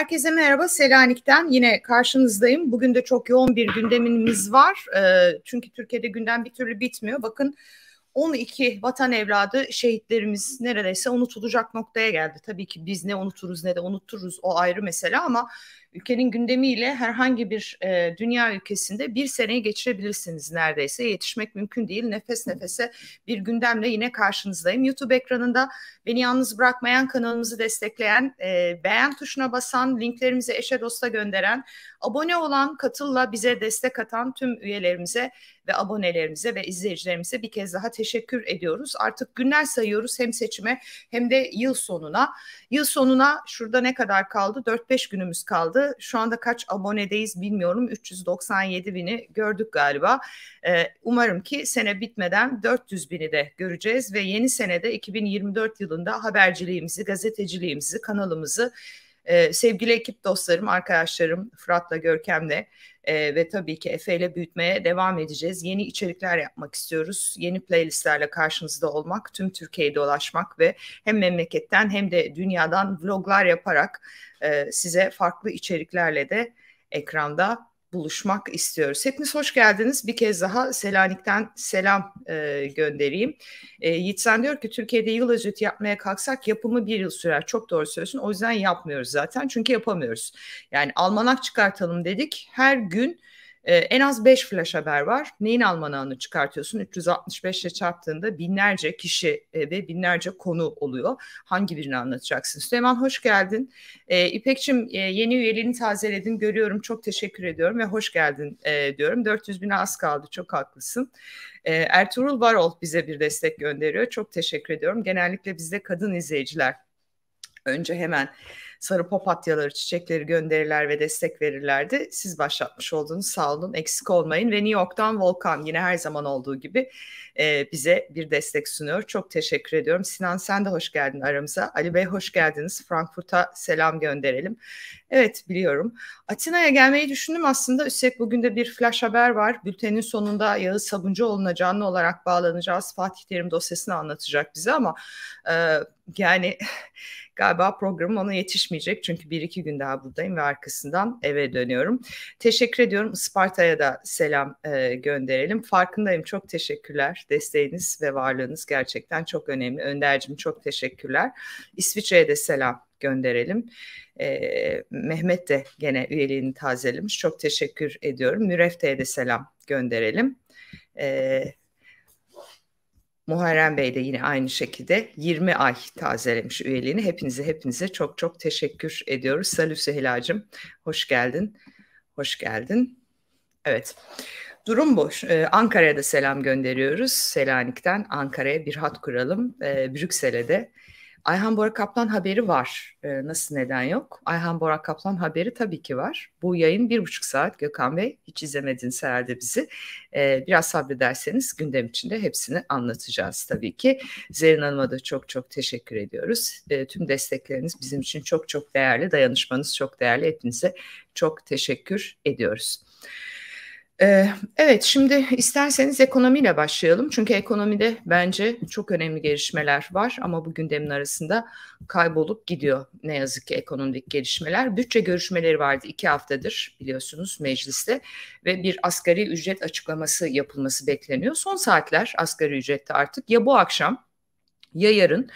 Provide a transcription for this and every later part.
Herkese merhaba Selanik'ten yine karşınızdayım. Bugün de çok yoğun bir gündemimiz var. Ee, çünkü Türkiye'de gündem bir türlü bitmiyor. Bakın 12 vatan evladı şehitlerimiz neredeyse unutulacak noktaya geldi. Tabii ki biz ne unuturuz ne de unutturuz o ayrı mesele ama ülkenin gündemiyle herhangi bir e, dünya ülkesinde bir seneyi geçirebilirsiniz neredeyse. Yetişmek mümkün değil. Nefes nefese bir gündemle yine karşınızdayım. YouTube ekranında beni yalnız bırakmayan kanalımızı destekleyen, e, beğen tuşuna basan, linklerimizi eşe dosta gönderen, abone olan, katılla bize destek atan tüm üyelerimize ve abonelerimize ve izleyicilerimize bir kez daha teşekkür ediyoruz. Artık günler sayıyoruz hem seçime hem de yıl sonuna. Yıl sonuna şurada ne kadar kaldı? 4-5 günümüz kaldı. Şu anda kaç abonedeyiz bilmiyorum. 397 bini gördük galiba. Ee, umarım ki sene bitmeden 400 bini de göreceğiz ve yeni senede 2024 yılında haberciliğimizi, gazeteciliğimizi, kanalımızı ee, sevgili ekip dostlarım, arkadaşlarım Fırat'la Görkem'le e, ve tabii ki Efe ile büyütmeye devam edeceğiz. Yeni içerikler yapmak istiyoruz. Yeni playlistlerle karşınızda olmak, tüm Türkiye'yi dolaşmak ve hem memleketten hem de dünyadan vloglar yaparak e, size farklı içeriklerle de ekranda buluşmak istiyoruz. Hepiniz hoş geldiniz. Bir kez daha Selanik'ten selam e, göndereyim. E, Yiğitsen diyor ki Türkiye'de yıl özeti yapmaya kalksak yapımı bir yıl sürer. Çok doğru söylüyorsun. O yüzden yapmıyoruz zaten. Çünkü yapamıyoruz. Yani almanak çıkartalım dedik. Her gün e, en az 5 flash haber var. Neyin almanağını çıkartıyorsun? 365 ile çarptığında binlerce kişi e, ve binlerce konu oluyor. Hangi birini anlatacaksın? Süleyman hoş geldin. E, İpekçim e, yeni üyeliğini tazeledin görüyorum. Çok teşekkür ediyorum ve hoş geldin e, diyorum. 400 bine az kaldı. Çok haklısın. E, Ertuğrul Varol bize bir destek gönderiyor. Çok teşekkür ediyorum. Genellikle bizde kadın izleyiciler önce hemen sarı papatyaları, çiçekleri gönderirler ve destek verirlerdi. Siz başlatmış oldunuz sağ olun eksik olmayın ve New York'tan Volkan yine her zaman olduğu gibi e, bize bir destek sunuyor. Çok teşekkür ediyorum. Sinan sen de hoş geldin aramıza. Ali Bey hoş geldiniz. Frankfurt'a selam gönderelim. Evet biliyorum. Atina'ya gelmeyi düşündüm aslında. Üstelik bugün de bir flash haber var. Bültenin sonunda Yağız Sabuncuoğlu'na canlı olarak bağlanacağız. Fatih Terim dosyasını anlatacak bize ama e, yani galiba programım ona yetişmeyecek. Çünkü bir iki gün daha buradayım ve arkasından eve dönüyorum. Teşekkür ediyorum. Isparta'ya da selam e, gönderelim. Farkındayım. Çok teşekkürler. Desteğiniz ve varlığınız gerçekten çok önemli. Önder'cim çok teşekkürler. İsviçre'ye de selam gönderelim. Ee, Mehmet de gene üyeliğini tazelemiş. Çok teşekkür ediyorum. Mürefte'ye de selam gönderelim. Ee, Muharrem Bey de yine aynı şekilde 20 ay tazelemiş üyeliğini. Hepinize hepinize çok çok teşekkür ediyoruz. Salü Sehla'cığım hoş geldin. Hoş geldin. Evet. Durum boş. Ee, Ankara'ya da selam gönderiyoruz. Selanik'ten Ankara'ya bir hat kuralım. Ee, Brüksel'e de. Ayhan Bora Kaplan haberi var. Ee, nasıl neden yok? Ayhan Bora Kaplan haberi tabii ki var. Bu yayın bir buçuk saat Gökhan Bey. Hiç izlemediniz herhalde bizi. Ee, biraz sabrederseniz gündem içinde hepsini anlatacağız tabii ki. Zerrin Hanım'a da çok çok teşekkür ediyoruz. Ee, tüm destekleriniz bizim için çok çok değerli. Dayanışmanız çok değerli. Hepinize çok teşekkür ediyoruz. Evet, şimdi isterseniz ekonomiyle başlayalım. Çünkü ekonomide bence çok önemli gelişmeler var ama bu gündemin arasında kaybolup gidiyor ne yazık ki ekonomik gelişmeler. Bütçe görüşmeleri vardı iki haftadır biliyorsunuz mecliste ve bir asgari ücret açıklaması yapılması bekleniyor. Son saatler asgari ücrette artık ya bu akşam ya yarın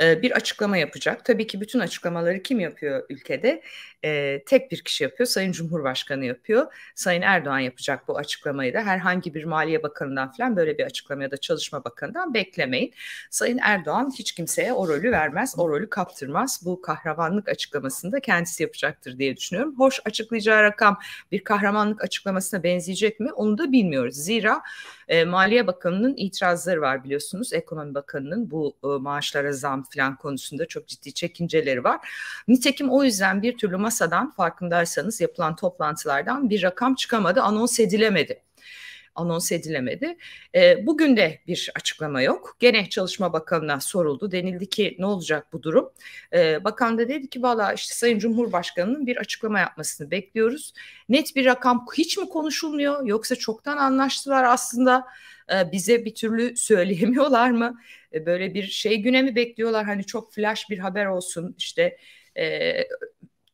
bir açıklama yapacak. Tabii ki bütün açıklamaları kim yapıyor ülkede? e, tek bir kişi yapıyor. Sayın Cumhurbaşkanı yapıyor. Sayın Erdoğan yapacak bu açıklamayı da. Herhangi bir Maliye Bakanı'ndan falan böyle bir açıklama ya da Çalışma Bakanı'ndan beklemeyin. Sayın Erdoğan hiç kimseye o rolü vermez, o rolü kaptırmaz. Bu kahramanlık açıklamasını da kendisi yapacaktır diye düşünüyorum. Hoş açıklayacağı rakam bir kahramanlık açıklamasına benzeyecek mi onu da bilmiyoruz. Zira e, Maliye Bakanı'nın itirazları var biliyorsunuz. Ekonomi Bakanı'nın bu e, maaşlara zam falan konusunda çok ciddi çekinceleri var. Nitekim o yüzden bir türlü masadan farkındaysanız yapılan toplantılardan bir rakam çıkamadı, anons edilemedi anons edilemedi. Ee, bugün de bir açıklama yok. Gene Çalışma Bakanı'na soruldu. Denildi ki ne olacak bu durum? Ee, bakan da dedi ki valla işte Sayın Cumhurbaşkanı'nın bir açıklama yapmasını bekliyoruz. Net bir rakam hiç mi konuşulmuyor yoksa çoktan anlaştılar aslında ee, bize bir türlü söyleyemiyorlar mı? böyle bir şey güne mi bekliyorlar hani çok flash bir haber olsun işte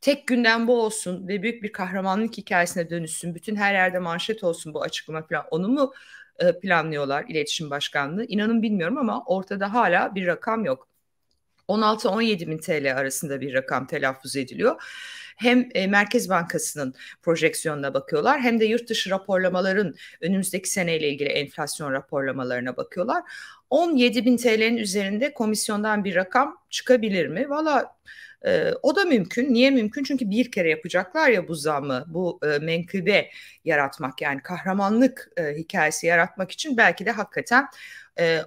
tek günden bu olsun ve büyük bir kahramanlık hikayesine dönüşsün. Bütün her yerde manşet olsun bu açıklama falan. Onu mu e, planlıyorlar iletişim başkanlığı? İnanın bilmiyorum ama ortada hala bir rakam yok. 16-17 bin TL arasında bir rakam telaffuz ediliyor. Hem e, Merkez Bankası'nın projeksiyonuna bakıyorlar hem de yurt dışı raporlamaların önümüzdeki seneyle ilgili enflasyon raporlamalarına bakıyorlar. 17 bin TL'nin üzerinde komisyondan bir rakam çıkabilir mi? Valla e, o da mümkün. Niye mümkün? Çünkü bir kere yapacaklar ya bu zamı, bu e, menkıbe yaratmak yani kahramanlık e, hikayesi yaratmak için belki de hakikaten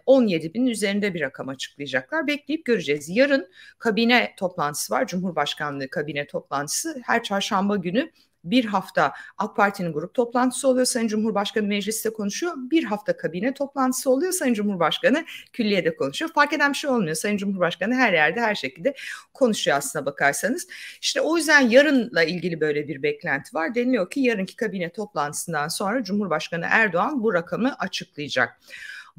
17 bin üzerinde bir rakam açıklayacaklar. Bekleyip göreceğiz. Yarın kabine toplantısı var. Cumhurbaşkanlığı kabine toplantısı her çarşamba günü bir hafta AK Parti'nin grup toplantısı oluyor. Sayın Cumhurbaşkanı mecliste konuşuyor. Bir hafta kabine toplantısı oluyor. Sayın Cumhurbaşkanı külliyede konuşuyor. Fark eden bir şey olmuyor. Sayın Cumhurbaşkanı her yerde her şekilde konuşuyor aslına bakarsanız. İşte o yüzden yarınla ilgili böyle bir beklenti var. Deniliyor ki yarınki kabine toplantısından sonra Cumhurbaşkanı Erdoğan bu rakamı açıklayacak.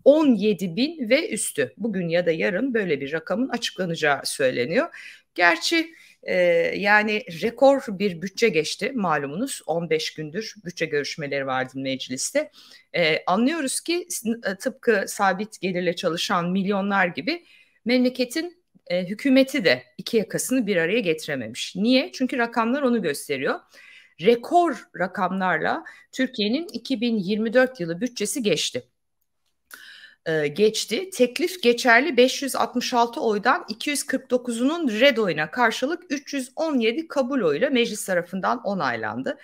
17 bin ve üstü bugün ya da yarın böyle bir rakamın açıklanacağı söyleniyor. Gerçi ee, yani rekor bir bütçe geçti malumunuz 15 gündür bütçe görüşmeleri vardı mecliste. E, anlıyoruz ki e, tıpkı sabit gelirle çalışan milyonlar gibi memleketin e, hükümeti de iki yakasını bir araya getirememiş. Niye? Çünkü rakamlar onu gösteriyor. Rekor rakamlarla Türkiye'nin 2024 yılı bütçesi geçti. E, geçti. Teklif geçerli 566 oydan 249'unun red oyuna karşılık 317 kabul oyla meclis tarafından onaylandı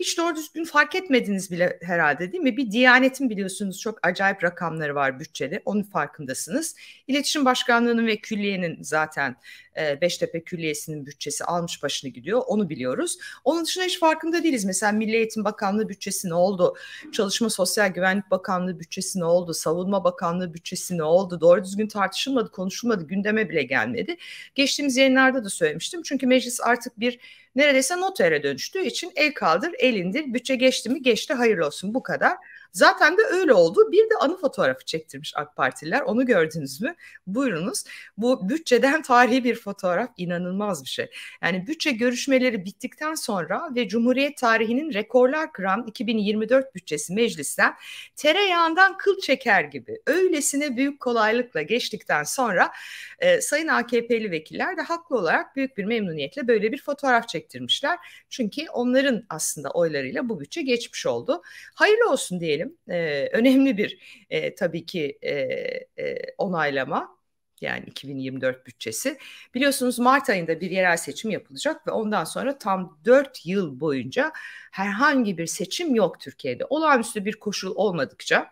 hiç doğru düzgün fark etmediniz bile herhalde değil mi? Bir Diyanet'in biliyorsunuz çok acayip rakamları var bütçeli. Onun farkındasınız. İletişim Başkanlığı'nın ve külliyenin zaten e, Beştepe Külliyesi'nin bütçesi almış başını gidiyor. Onu biliyoruz. Onun dışında hiç farkında değiliz. Mesela Milli Eğitim Bakanlığı bütçesi ne oldu? Çalışma Sosyal Güvenlik Bakanlığı bütçesi ne oldu? Savunma Bakanlığı bütçesi ne oldu? Doğru düzgün tartışılmadı, konuşulmadı, gündeme bile gelmedi. Geçtiğimiz yayınlarda da söylemiştim. Çünkü meclis artık bir neredeyse notere dönüştüğü için el kaldır, el indir, bütçe geçti mi geçti hayırlı olsun bu kadar. Zaten de öyle oldu. Bir de anı fotoğrafı çektirmiş AK Partililer. Onu gördünüz mü? Buyurunuz. Bu bütçeden tarihi bir fotoğraf inanılmaz bir şey. Yani bütçe görüşmeleri bittikten sonra ve Cumhuriyet tarihinin rekorlar kıran 2024 bütçesi meclisten tereyağından kıl çeker gibi öylesine büyük kolaylıkla geçtikten sonra e, Sayın AKP'li vekiller de haklı olarak büyük bir memnuniyetle böyle bir fotoğraf çektirmişler. Çünkü onların aslında oylarıyla bu bütçe geçmiş oldu. Hayırlı olsun diyelim diyelim. E, önemli bir e, tabii ki e, e, onaylama yani 2024 bütçesi. Biliyorsunuz Mart ayında bir yerel seçim yapılacak ve ondan sonra tam 4 yıl boyunca herhangi bir seçim yok Türkiye'de. Olağanüstü bir koşul olmadıkça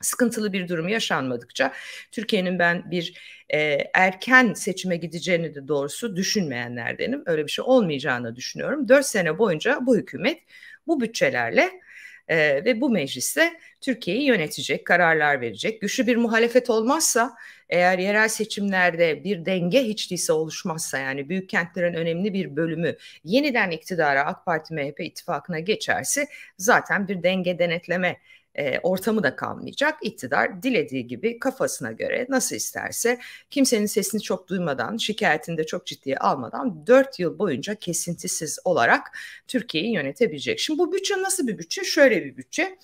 sıkıntılı bir durum yaşanmadıkça Türkiye'nin ben bir e, erken seçime gideceğini de doğrusu düşünmeyenlerdenim. Öyle bir şey olmayacağını düşünüyorum. Dört sene boyunca bu hükümet bu bütçelerle e, ve bu mecliste Türkiye'yi yönetecek, kararlar verecek. Güçlü bir muhalefet olmazsa eğer yerel seçimlerde bir denge hiç değilse oluşmazsa yani büyük kentlerin önemli bir bölümü yeniden iktidara AK Parti MHP ittifakına geçerse zaten bir denge denetleme e, ortamı da kalmayacak. İktidar dilediği gibi kafasına göre nasıl isterse kimsenin sesini çok duymadan, şikayetini de çok ciddiye almadan 4 yıl boyunca kesintisiz olarak Türkiye'yi yönetebilecek. Şimdi bu bütçe nasıl bir bütçe? Şöyle bir bütçe.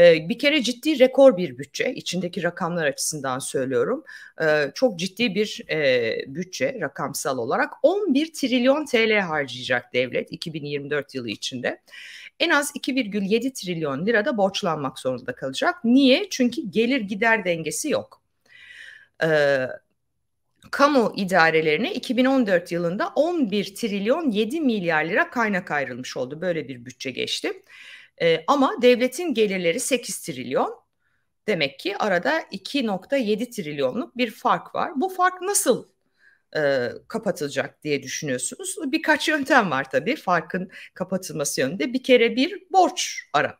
E, bir kere ciddi rekor bir bütçe. İçindeki rakamlar açısından söylüyorum. E, çok ciddi bir e, bütçe rakamsal olarak 11 trilyon TL harcayacak devlet 2024 yılı içinde en az 2,7 trilyon lirada borçlanmak zorunda kalacak. Niye? Çünkü gelir gider dengesi yok. Ee, kamu idarelerine 2014 yılında 11 trilyon 7 milyar lira kaynak ayrılmış oldu. Böyle bir bütçe geçti. Ee, ama devletin gelirleri 8 trilyon. Demek ki arada 2.7 trilyonluk bir fark var. Bu fark nasıl e, kapatılacak diye düşünüyorsunuz. Birkaç yöntem var tabii farkın kapatılması yönünde. Bir kere bir borç ara,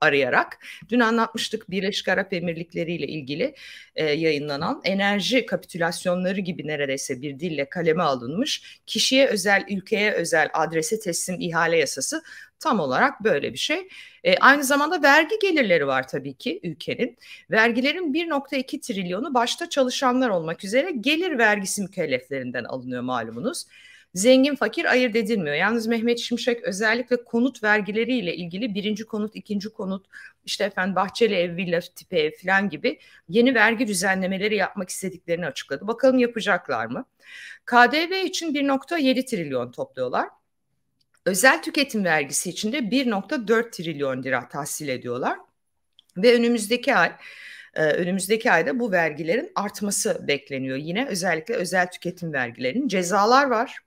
arayarak dün anlatmıştık Birleşik Arap Emirlikleri ile ilgili e, yayınlanan enerji kapitülasyonları gibi neredeyse bir dille kaleme alınmış kişiye özel ülkeye özel adrese teslim ihale yasası Tam olarak böyle bir şey. E, aynı zamanda vergi gelirleri var tabii ki ülkenin. Vergilerin 1.2 trilyonu başta çalışanlar olmak üzere gelir vergisi mükelleflerinden alınıyor malumunuz. Zengin fakir ayırt edilmiyor. Yalnız Mehmet Şimşek özellikle konut vergileriyle ilgili birinci konut, ikinci konut, işte efendim bahçeli ev, villa tipi ev falan gibi yeni vergi düzenlemeleri yapmak istediklerini açıkladı. Bakalım yapacaklar mı? KDV için 1.7 trilyon topluyorlar. Özel tüketim vergisi içinde 1.4 trilyon lira tahsil ediyorlar ve önümüzdeki ay e, önümüzdeki ayda bu vergilerin artması bekleniyor. Yine özellikle özel tüketim vergilerinin cezalar var.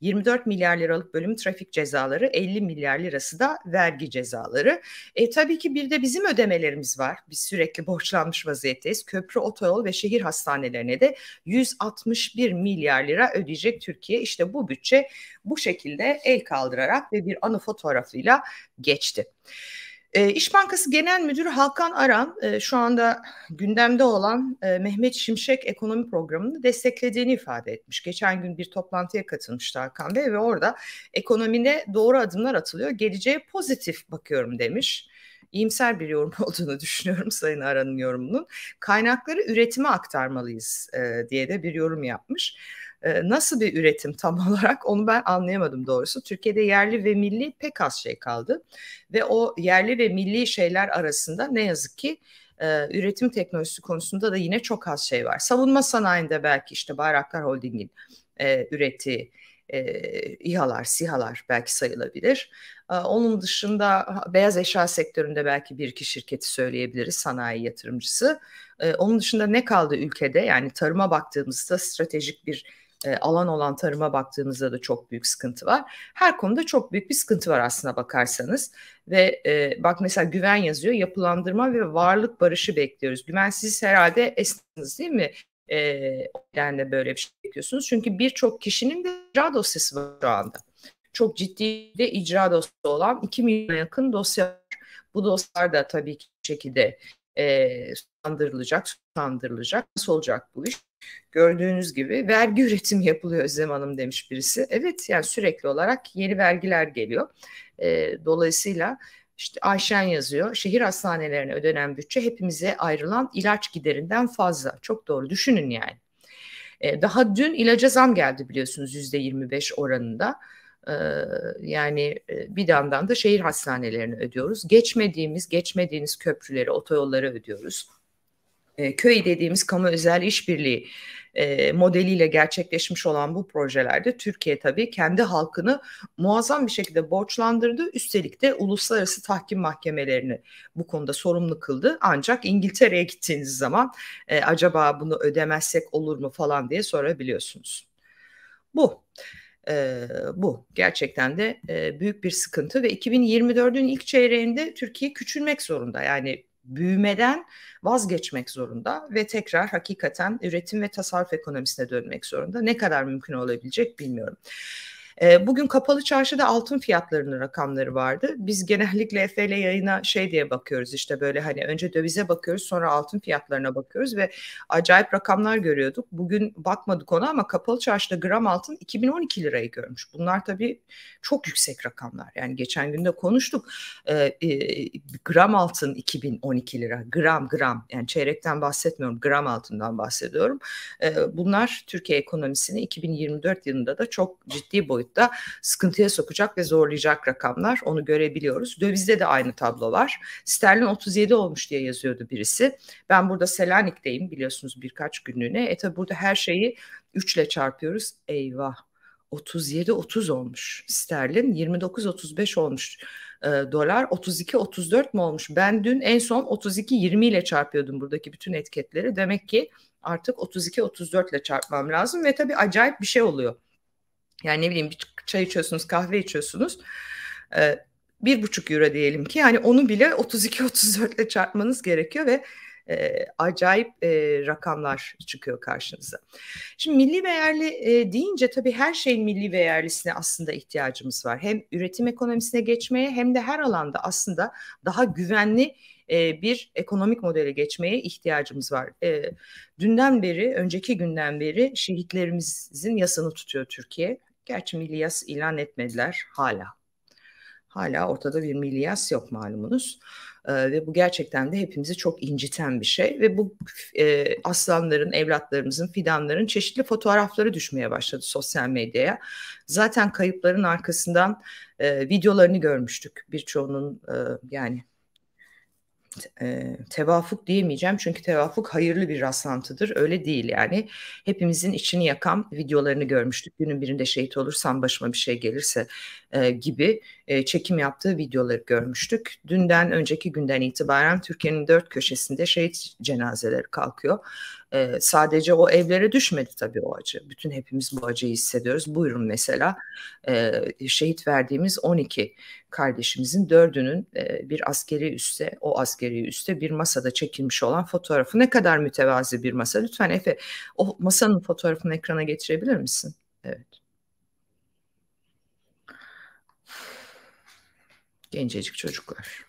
24 milyar liralık bölüm trafik cezaları, 50 milyar lirası da vergi cezaları. E, tabii ki bir de bizim ödemelerimiz var. Biz sürekli borçlanmış vaziyetteyiz. Köprü, otoyol ve şehir hastanelerine de 161 milyar lira ödeyecek Türkiye. İşte bu bütçe bu şekilde el kaldırarak ve bir anı fotoğrafıyla geçti. E, İş Bankası Genel Müdürü Hakan Aran e, şu anda gündemde olan e, Mehmet Şimşek ekonomi programını desteklediğini ifade etmiş. Geçen gün bir toplantıya katılmıştı Hakan Bey ve orada ekonomine doğru adımlar atılıyor. Geleceğe pozitif bakıyorum demiş İyimser bir yorum olduğunu düşünüyorum Sayın Aran'ın yorumunun. Kaynakları üretime aktarmalıyız e, diye de bir yorum yapmış. E, nasıl bir üretim tam olarak onu ben anlayamadım doğrusu. Türkiye'de yerli ve milli pek az şey kaldı ve o yerli ve milli şeyler arasında ne yazık ki e, üretim teknolojisi konusunda da yine çok az şey var. Savunma sanayinde belki işte Bayraktar Holding'in e, ürettiği e, İHA'lar, SİHA'lar belki sayılabilir. Ee, onun dışında beyaz eşya sektöründe belki bir iki şirketi söyleyebiliriz sanayi yatırımcısı. Ee, onun dışında ne kaldı ülkede? Yani tarıma baktığımızda stratejik bir e, alan olan tarıma baktığımızda da çok büyük sıkıntı var. Her konuda çok büyük bir sıkıntı var aslında bakarsanız. Ve e, bak mesela güven yazıyor, yapılandırma ve varlık barışı bekliyoruz. Güven siz herhalde esniniz değil mi? E, de böyle bir şey bekliyorsunuz. Çünkü birçok kişinin de icra dosyası var şu anda. Çok ciddi de icra dosyası olan 2 milyon yakın dosya var. Bu dosyalar da tabii ki şekilde e, sandırılacak, sandırılacak. Nasıl olacak bu iş? Gördüğünüz gibi vergi üretimi yapılıyor Özlem Hanım demiş birisi. Evet yani sürekli olarak yeni vergiler geliyor. E, dolayısıyla işte Ayşen yazıyor. Şehir hastanelerine ödenen bütçe hepimize ayrılan ilaç giderinden fazla. Çok doğru düşünün yani. E, daha dün ilaca zam geldi biliyorsunuz yüzde 25 oranında. Ee, e, yani bir yandan da şehir hastanelerine ödüyoruz. Geçmediğimiz, geçmediğiniz köprüleri, otoyolları ödüyoruz e, köy dediğimiz kamu özel işbirliği e, modeliyle gerçekleşmiş olan bu projelerde Türkiye tabii kendi halkını muazzam bir şekilde borçlandırdı. Üstelik de uluslararası tahkim mahkemelerini bu konuda sorumlu kıldı. Ancak İngiltere'ye gittiğiniz zaman e, acaba bunu ödemezsek olur mu falan diye sorabiliyorsunuz. Bu. E, bu gerçekten de e, büyük bir sıkıntı ve 2024'ün ilk çeyreğinde Türkiye küçülmek zorunda. Yani büyümeden vazgeçmek zorunda ve tekrar hakikaten üretim ve tasarruf ekonomisine dönmek zorunda. Ne kadar mümkün olabilecek bilmiyorum bugün kapalı çarşıda altın fiyatlarının rakamları vardı. Biz genellikle Efe yayına şey diye bakıyoruz işte böyle hani önce dövize bakıyoruz sonra altın fiyatlarına bakıyoruz ve acayip rakamlar görüyorduk. Bugün bakmadık ona ama kapalı çarşıda gram altın 2012 lirayı görmüş. Bunlar tabii çok yüksek rakamlar. Yani geçen gün de konuştuk. E, e, gram altın 2012 lira. Gram gram yani çeyrekten bahsetmiyorum. Gram altından bahsediyorum. E, bunlar Türkiye ekonomisini 2024 yılında da çok ciddi boyut boyutta sıkıntıya sokacak ve zorlayacak rakamlar. Onu görebiliyoruz. Dövizde de aynı tablo var. Sterlin 37 olmuş diye yazıyordu birisi. Ben burada Selanik'teyim biliyorsunuz birkaç günlüğüne. E tabi burada her şeyi 3 ile çarpıyoruz. Eyvah 37-30 olmuş sterlin 29-35 olmuş e, dolar 32-34 mi olmuş ben dün en son 32-20 ile çarpıyordum buradaki bütün etiketleri demek ki artık 32-34 ile çarpmam lazım ve tabii acayip bir şey oluyor yani ne bileyim bir çay içiyorsunuz, kahve içiyorsunuz. E, bir buçuk euro diyelim ki yani onu bile 32-34 ile çarpmanız gerekiyor ve e, acayip e, rakamlar çıkıyor karşınıza. Şimdi milli ve yerli e, deyince tabii her şeyin milli ve yerlisine aslında ihtiyacımız var. Hem üretim ekonomisine geçmeye hem de her alanda aslında daha güvenli e, bir ekonomik modele geçmeye ihtiyacımız var. E, dünden beri, önceki günden beri şehitlerimizin yasını tutuyor Türkiye. Gerçi milyas ilan etmediler hala. Hala ortada bir milyas yok malumunuz. Ee, ve bu gerçekten de hepimizi çok inciten bir şey. Ve bu e, aslanların, evlatlarımızın, fidanların çeşitli fotoğrafları düşmeye başladı sosyal medyaya. Zaten kayıpların arkasından e, videolarını görmüştük. Birçoğunun e, yani e, tevafuk diyemeyeceğim çünkü tevafuk hayırlı bir rastlantıdır. Öyle değil yani. Hepimizin içini yakan videolarını görmüştük. Günün birinde şehit olursam başıma bir şey gelirse e, gibi e, çekim yaptığı videoları görmüştük. Dünden önceki günden itibaren Türkiye'nin dört köşesinde şehit cenazeleri kalkıyor. E, sadece o evlere düşmedi tabii o acı. Bütün hepimiz bu acıyı hissediyoruz. Buyurun mesela e, şehit verdiğimiz 12 kardeşimizin dördünün e, bir askeri üste, o askeri üste bir masada çekilmiş olan fotoğrafı. Ne kadar mütevazi bir masa. Lütfen Efe o masanın fotoğrafını ekrana getirebilir misin? Evet. Gencecik çocuklar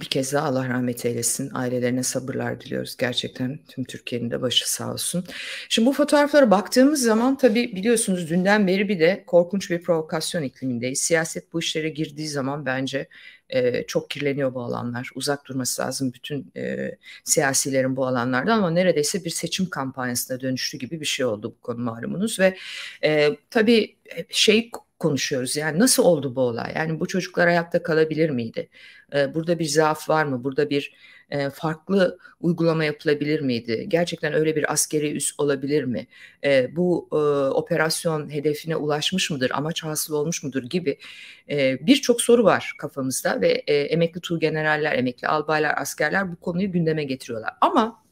bir kez daha Allah rahmet eylesin. Ailelerine sabırlar diliyoruz. Gerçekten tüm Türkiye'nin de başı sağ olsun. Şimdi bu fotoğraflara baktığımız zaman tabii biliyorsunuz dünden beri bir de korkunç bir provokasyon iklimindeyiz. Siyaset bu işlere girdiği zaman bence e, çok kirleniyor bu alanlar. Uzak durması lazım bütün e, siyasilerin bu alanlardan ama neredeyse bir seçim kampanyasına dönüştü gibi bir şey oldu bu konu malumunuz. Ve e, tabii e, şey konuşuyoruz. Yani nasıl oldu bu olay? Yani bu çocuklar ayakta kalabilir miydi? Ee, burada bir zaaf var mı? Burada bir e, farklı uygulama yapılabilir miydi? Gerçekten öyle bir askeri üs olabilir mi? Ee, bu e, operasyon hedefine ulaşmış mıdır? Amaç hasıl olmuş mudur? Gibi e, birçok soru var kafamızda ve emekli tuğgeneraller, emekli albaylar, askerler bu konuyu gündeme getiriyorlar. Ama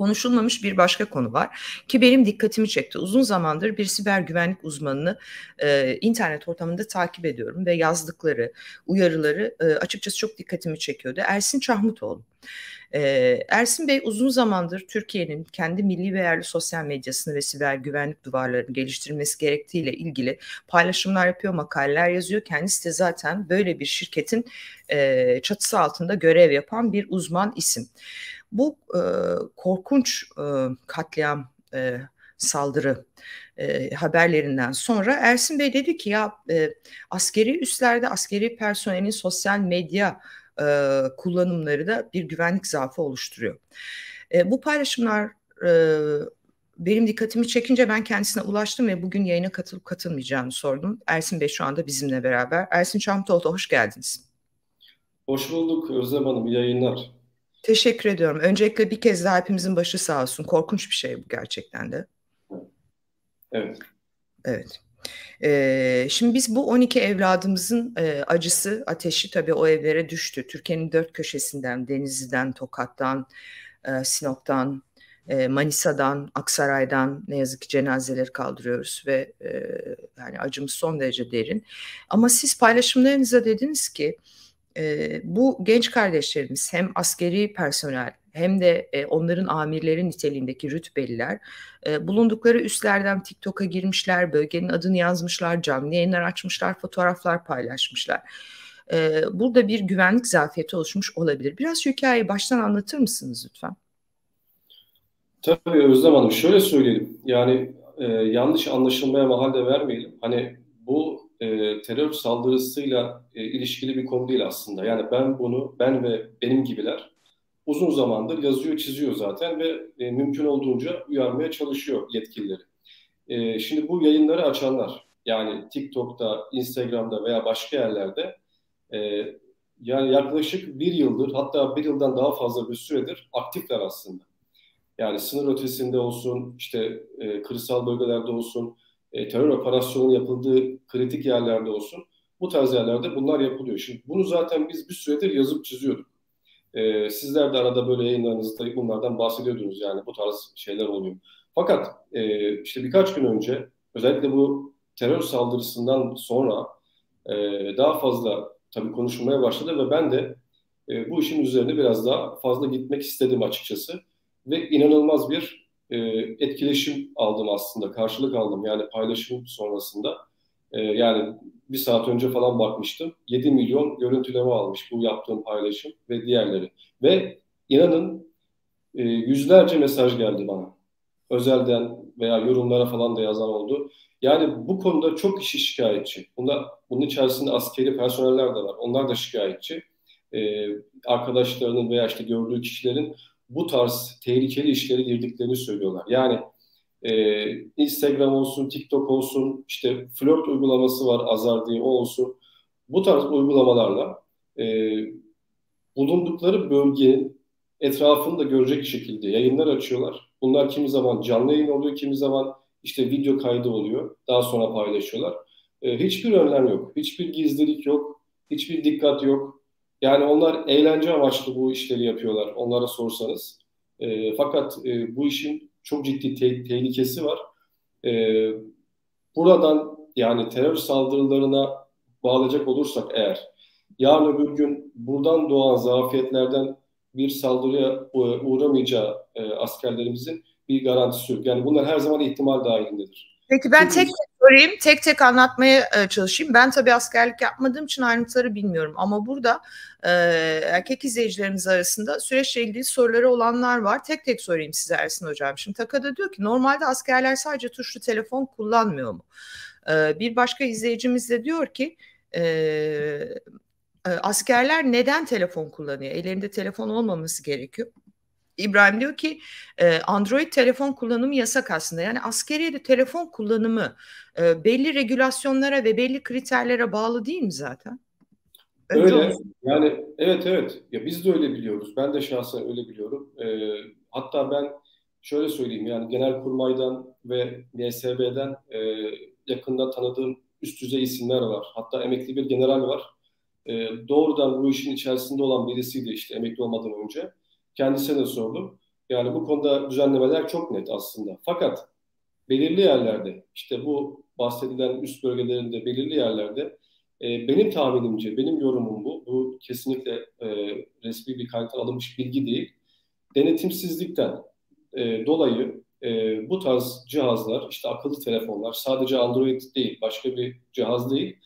konuşulmamış bir başka konu var ki benim dikkatimi çekti. Uzun zamandır bir siber güvenlik uzmanını e, internet ortamında takip ediyorum ve yazdıkları, uyarıları e, açıkçası çok dikkatimi çekiyordu. Ersin Çahmutoğlu. E, Ersin Bey uzun zamandır Türkiye'nin kendi milli ve yerli sosyal medyasını ve siber güvenlik duvarlarını geliştirmesi gerektiğiyle ilgili paylaşımlar yapıyor, makaleler yazıyor. Kendisi de zaten böyle bir şirketin e, çatısı altında görev yapan bir uzman isim. Bu e, korkunç e, katliam e, saldırı e, haberlerinden sonra Ersin Bey dedi ki ya e, askeri üslerde askeri personelin sosyal medya e, kullanımları da bir güvenlik zaafı oluşturuyor. E, bu paylaşımlar e, benim dikkatimi çekince ben kendisine ulaştım ve bugün yayına katılıp katılmayacağını sordum. Ersin Bey şu anda bizimle beraber. Ersin Çamtoğlu hoş geldiniz. Hoş bulduk Özlem Hanım, yayınlar. Teşekkür ediyorum. Öncelikle bir kez daha hepimizin başı sağ olsun. Korkunç bir şey bu gerçekten de. Evet. Evet. Ee, şimdi biz bu 12 evladımızın e, acısı, ateşi tabii o evlere düştü. Türkiye'nin dört köşesinden, Denizli'den, Tokat'tan, e, Sinop'tan, e, Manisa'dan, Aksaray'dan ne yazık ki cenazeleri kaldırıyoruz ve e, yani acımız son derece derin. Ama siz paylaşımlarınıza dediniz ki e, bu genç kardeşlerimiz hem askeri personel hem de e, onların amirlerin niteliğindeki rütbeliler e, bulundukları üslerden TikTok'a girmişler, bölgenin adını yazmışlar, canlı yayınlar açmışlar, fotoğraflar paylaşmışlar. E, burada bir güvenlik zafiyeti oluşmuş olabilir. Biraz şu hikayeyi baştan anlatır mısınız lütfen? Tabii Özlem Hanım şöyle söyleyelim. Yani e, yanlış anlaşılmaya mahalle vermeyelim. Hani bu e, terör saldırısıyla e, ilişkili bir konu değil aslında. Yani ben bunu, ben ve benim gibiler uzun zamandır yazıyor, çiziyor zaten ve e, mümkün olduğunca uyarmaya çalışıyor yetkilileri. E, şimdi bu yayınları açanlar, yani TikTok'ta, Instagram'da veya başka yerlerde e, yani yaklaşık bir yıldır hatta bir yıldan daha fazla bir süredir aktifler aslında. Yani sınır ötesinde olsun, işte e, kırsal bölgelerde olsun, e, terör operasyonu yapıldığı kritik yerlerde olsun bu tarz yerlerde bunlar yapılıyor. Şimdi bunu zaten biz bir süredir yazıp çiziyorduk. E, sizler de arada böyle yayınlarınızda bunlardan bahsediyordunuz yani bu tarz şeyler oluyor. Fakat e, işte birkaç gün önce özellikle bu terör saldırısından sonra e, daha fazla tabii konuşulmaya başladı ve ben de e, bu işin üzerine biraz daha fazla gitmek istedim açıkçası. Ve inanılmaz bir e, etkileşim aldım aslında, karşılık aldım yani paylaşım sonrasında. E, yani bir saat önce falan bakmıştım. 7 milyon görüntüleme almış bu yaptığım paylaşım ve diğerleri. Ve inanın e, yüzlerce mesaj geldi bana. Özelden veya yorumlara falan da yazan oldu. Yani bu konuda çok kişi şikayetçi. Bunda, bunun içerisinde askeri personeller de var. Onlar da şikayetçi. Ee, arkadaşlarının veya işte gördüğü kişilerin bu tarz tehlikeli işlere girdiklerini söylüyorlar. Yani e, Instagram olsun, TikTok olsun, işte flört uygulaması var Azar diye o olsun. Bu tarz uygulamalarla e, bulundukları bölge etrafında görecek şekilde yayınlar açıyorlar. Bunlar kimi zaman canlı yayın oluyor, kimi zaman işte video kaydı oluyor. Daha sonra paylaşıyorlar. E, hiçbir önlem yok, hiçbir gizlilik yok, hiçbir dikkat yok. Yani onlar eğlence amaçlı bu işleri yapıyorlar onlara sorsanız. E, fakat e, bu işin çok ciddi te- tehlikesi var. E, buradan yani terör saldırılarına bağlayacak olursak eğer yarın öbür gün buradan doğan zafiyetlerden bir saldırıya uğramayacağı e, askerlerimizin bir garantisi yok. Yani bunlar her zaman ihtimal dahilindedir. Peki ben tek tek sorayım, tek tek anlatmaya e, çalışayım. Ben tabii askerlik yapmadığım için ayrıntıları bilmiyorum ama burada e, erkek izleyicilerimiz arasında süreçle ilgili soruları olanlar var. Tek tek sorayım size Ersin Hocam. Şimdi Takada diyor ki normalde askerler sadece tuşlu telefon kullanmıyor mu? E, bir başka izleyicimiz de diyor ki e, e askerler neden telefon kullanıyor? Ellerinde telefon olmaması gerekiyor. İbrahim diyor ki e, Android telefon kullanımı yasak aslında. Yani askeriyede telefon kullanımı e, belli regülasyonlara ve belli kriterlere bağlı değil mi zaten? Önce öyle. Yani evet evet. Ya biz de öyle biliyoruz. Ben de şahsen öyle biliyorum. Ee, hatta ben şöyle söyleyeyim yani genel kurmaydan ve NSB'den e, yakında tanıdığım üst düzey isimler var. Hatta emekli bir general var. E, doğrudan bu işin içerisinde olan birisiydi işte emekli olmadan önce. Kendisine de sordum. Yani bu konuda düzenlemeler çok net aslında. Fakat belirli yerlerde işte bu bahsedilen üst bölgelerinde belirli yerlerde e, benim tahminimce, benim yorumum bu. Bu kesinlikle e, resmi bir kayıttan alınmış bilgi değil. Denetimsizlikten e, dolayı e, bu tarz cihazlar, işte akıllı telefonlar, sadece Android değil, başka bir cihaz değil,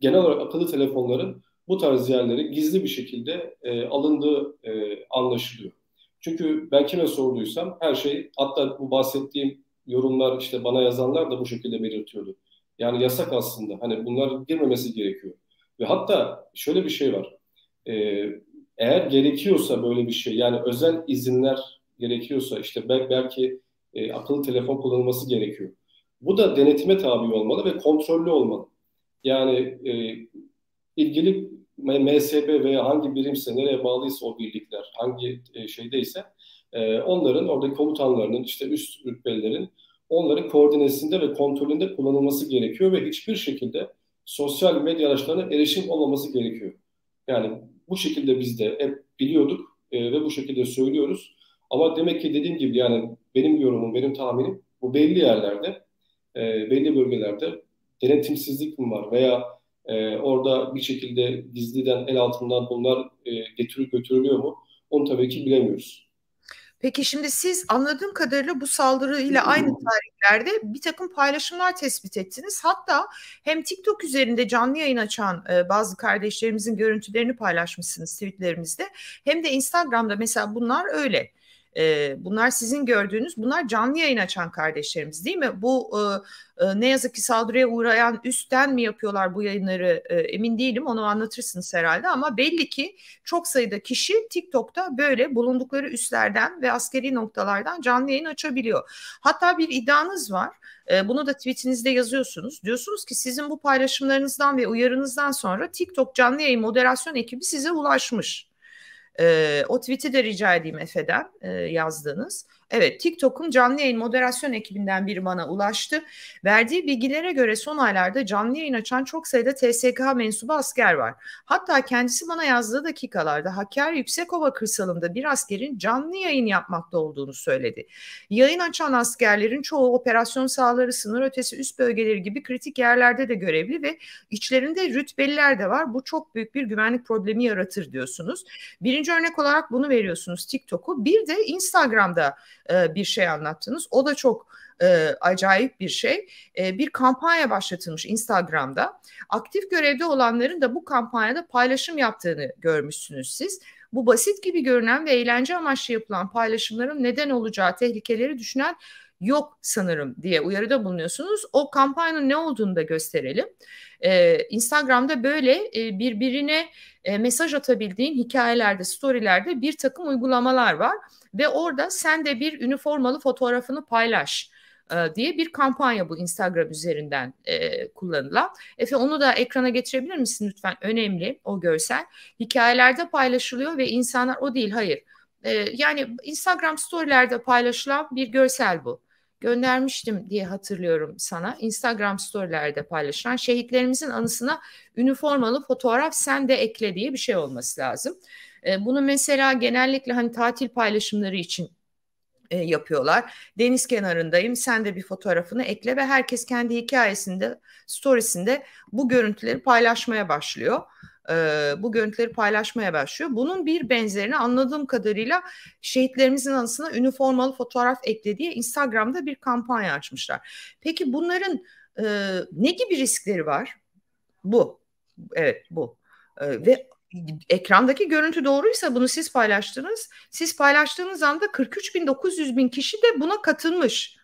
genel olarak akıllı telefonların bu tarz yerlere gizli bir şekilde e, alındığı e, anlaşılıyor. Çünkü ben kime sorduysam her şey hatta bu bahsettiğim yorumlar işte bana yazanlar da bu şekilde belirtiyordu. Yani yasak aslında hani bunlar girmemesi gerekiyor. Ve hatta şöyle bir şey var. E, eğer gerekiyorsa böyle bir şey yani özel izinler gerekiyorsa işte belki e, akıllı telefon kullanılması gerekiyor. Bu da denetime tabi olmalı ve kontrollü olmalı. Yani e, ilgili MSB veya hangi birimse nereye bağlıysa o birlikler hangi e, şeydeyse e, onların oradaki komutanlarının işte üst rütbelilerin onların koordinesinde ve kontrolünde kullanılması gerekiyor ve hiçbir şekilde sosyal medya araçlarına erişim olmaması gerekiyor. Yani bu şekilde biz de hep biliyorduk e, ve bu şekilde söylüyoruz. Ama demek ki dediğim gibi yani benim yorumum, benim tahminim bu belli yerlerde, belli bölgelerde denetimsizlik mi var veya e, orada bir şekilde gizliden el altından bunlar e, getirip götürülüyor mu? Onu tabii ki bilemiyoruz. Peki şimdi siz anladığım kadarıyla bu saldırı ile aynı tarihlerde bir takım paylaşımlar tespit ettiniz. Hatta hem TikTok üzerinde canlı yayın açan e, bazı kardeşlerimizin görüntülerini paylaşmışsınız tweetlerimizde. Hem de Instagram'da mesela bunlar öyle. E, bunlar sizin gördüğünüz, bunlar canlı yayın açan kardeşlerimiz değil mi? Bu e, ne yazık ki saldırıya uğrayan üstten mi yapıyorlar bu yayınları e, emin değilim. Onu anlatırsınız herhalde ama belli ki çok sayıda kişi TikTok'ta böyle bulundukları üstlerden ve askeri noktalardan canlı yayın açabiliyor. Hatta bir iddianız var. Bunu da tweetinizde yazıyorsunuz. Diyorsunuz ki sizin bu paylaşımlarınızdan ve uyarınızdan sonra TikTok canlı yayın moderasyon ekibi size ulaşmış. E, o tweet'i de rica edeyim Efe'den e, yazdığınız. Evet TikTok'un canlı yayın moderasyon ekibinden biri bana ulaştı. Verdiği bilgilere göre son aylarda canlı yayın açan çok sayıda TSK mensubu asker var. Hatta kendisi bana yazdığı dakikalarda Hakkari Yüksekova kırsalında bir askerin canlı yayın yapmakta olduğunu söyledi. Yayın açan askerlerin çoğu operasyon sahaları, sınır ötesi üst bölgeleri gibi kritik yerlerde de görevli ve içlerinde rütbeliler de var. Bu çok büyük bir güvenlik problemi yaratır diyorsunuz. Birinci örnek olarak bunu veriyorsunuz TikTok'u. Bir de Instagram'da e, bir şey anlattınız. O da çok e, acayip bir şey. E, bir kampanya başlatılmış Instagram'da. Aktif görevde olanların da bu kampanyada paylaşım yaptığını görmüşsünüz siz. Bu basit gibi görünen ve eğlence amaçlı yapılan paylaşımların neden olacağı tehlikeleri düşünen yok sanırım diye uyarıda bulunuyorsunuz. O kampanyanın ne olduğunu da gösterelim. Ee, Instagram'da böyle e, birbirine e, mesaj atabildiğin hikayelerde, storylerde bir takım uygulamalar var. Ve orada sen de bir üniformalı fotoğrafını paylaş e, diye bir kampanya bu Instagram üzerinden e, kullanılan. Efe onu da ekrana getirebilir misin lütfen? Önemli o görsel. Hikayelerde paylaşılıyor ve insanlar o değil hayır. E, yani Instagram storylerde paylaşılan bir görsel bu göndermiştim diye hatırlıyorum sana. Instagram storylerde paylaşılan şehitlerimizin anısına üniformalı fotoğraf sen de ekle diye bir şey olması lazım. E, bunu mesela genellikle hani tatil paylaşımları için e, yapıyorlar. Deniz kenarındayım sen de bir fotoğrafını ekle ve herkes kendi hikayesinde storiesinde bu görüntüleri paylaşmaya başlıyor e, bu görüntüleri paylaşmaya başlıyor. Bunun bir benzerini anladığım kadarıyla şehitlerimizin anısına üniformalı fotoğraf ekle diye Instagram'da bir kampanya açmışlar. Peki bunların e, ne gibi riskleri var? Bu. Evet bu. E, ve ekrandaki görüntü doğruysa bunu siz paylaştınız. Siz paylaştığınız anda 43.900 bin kişi de buna katılmış.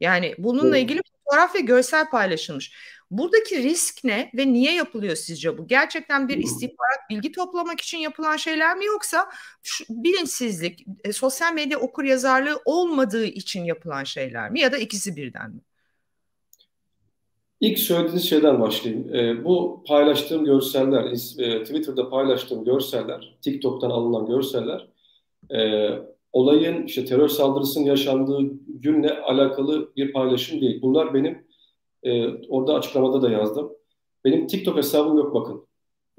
Yani bununla ilgili fotoğraf ve görsel paylaşılmış. Buradaki risk ne ve niye yapılıyor sizce bu? Gerçekten bir hmm. istihbarat bilgi toplamak için yapılan şeyler mi yoksa şu, bilinçsizlik, e, sosyal medya okur yazarlığı olmadığı için yapılan şeyler mi ya da ikisi birden mi? İlk söylediğiniz şeyden başlayayım. E, bu paylaştığım görseller, e, Twitter'da paylaştığım görseller, TikTok'tan alınan görseller e, olayın işte terör saldırısının yaşandığı günle alakalı bir paylaşım değil. Bunlar benim e, orada açıklamada da yazdım. Benim TikTok hesabım yok bakın.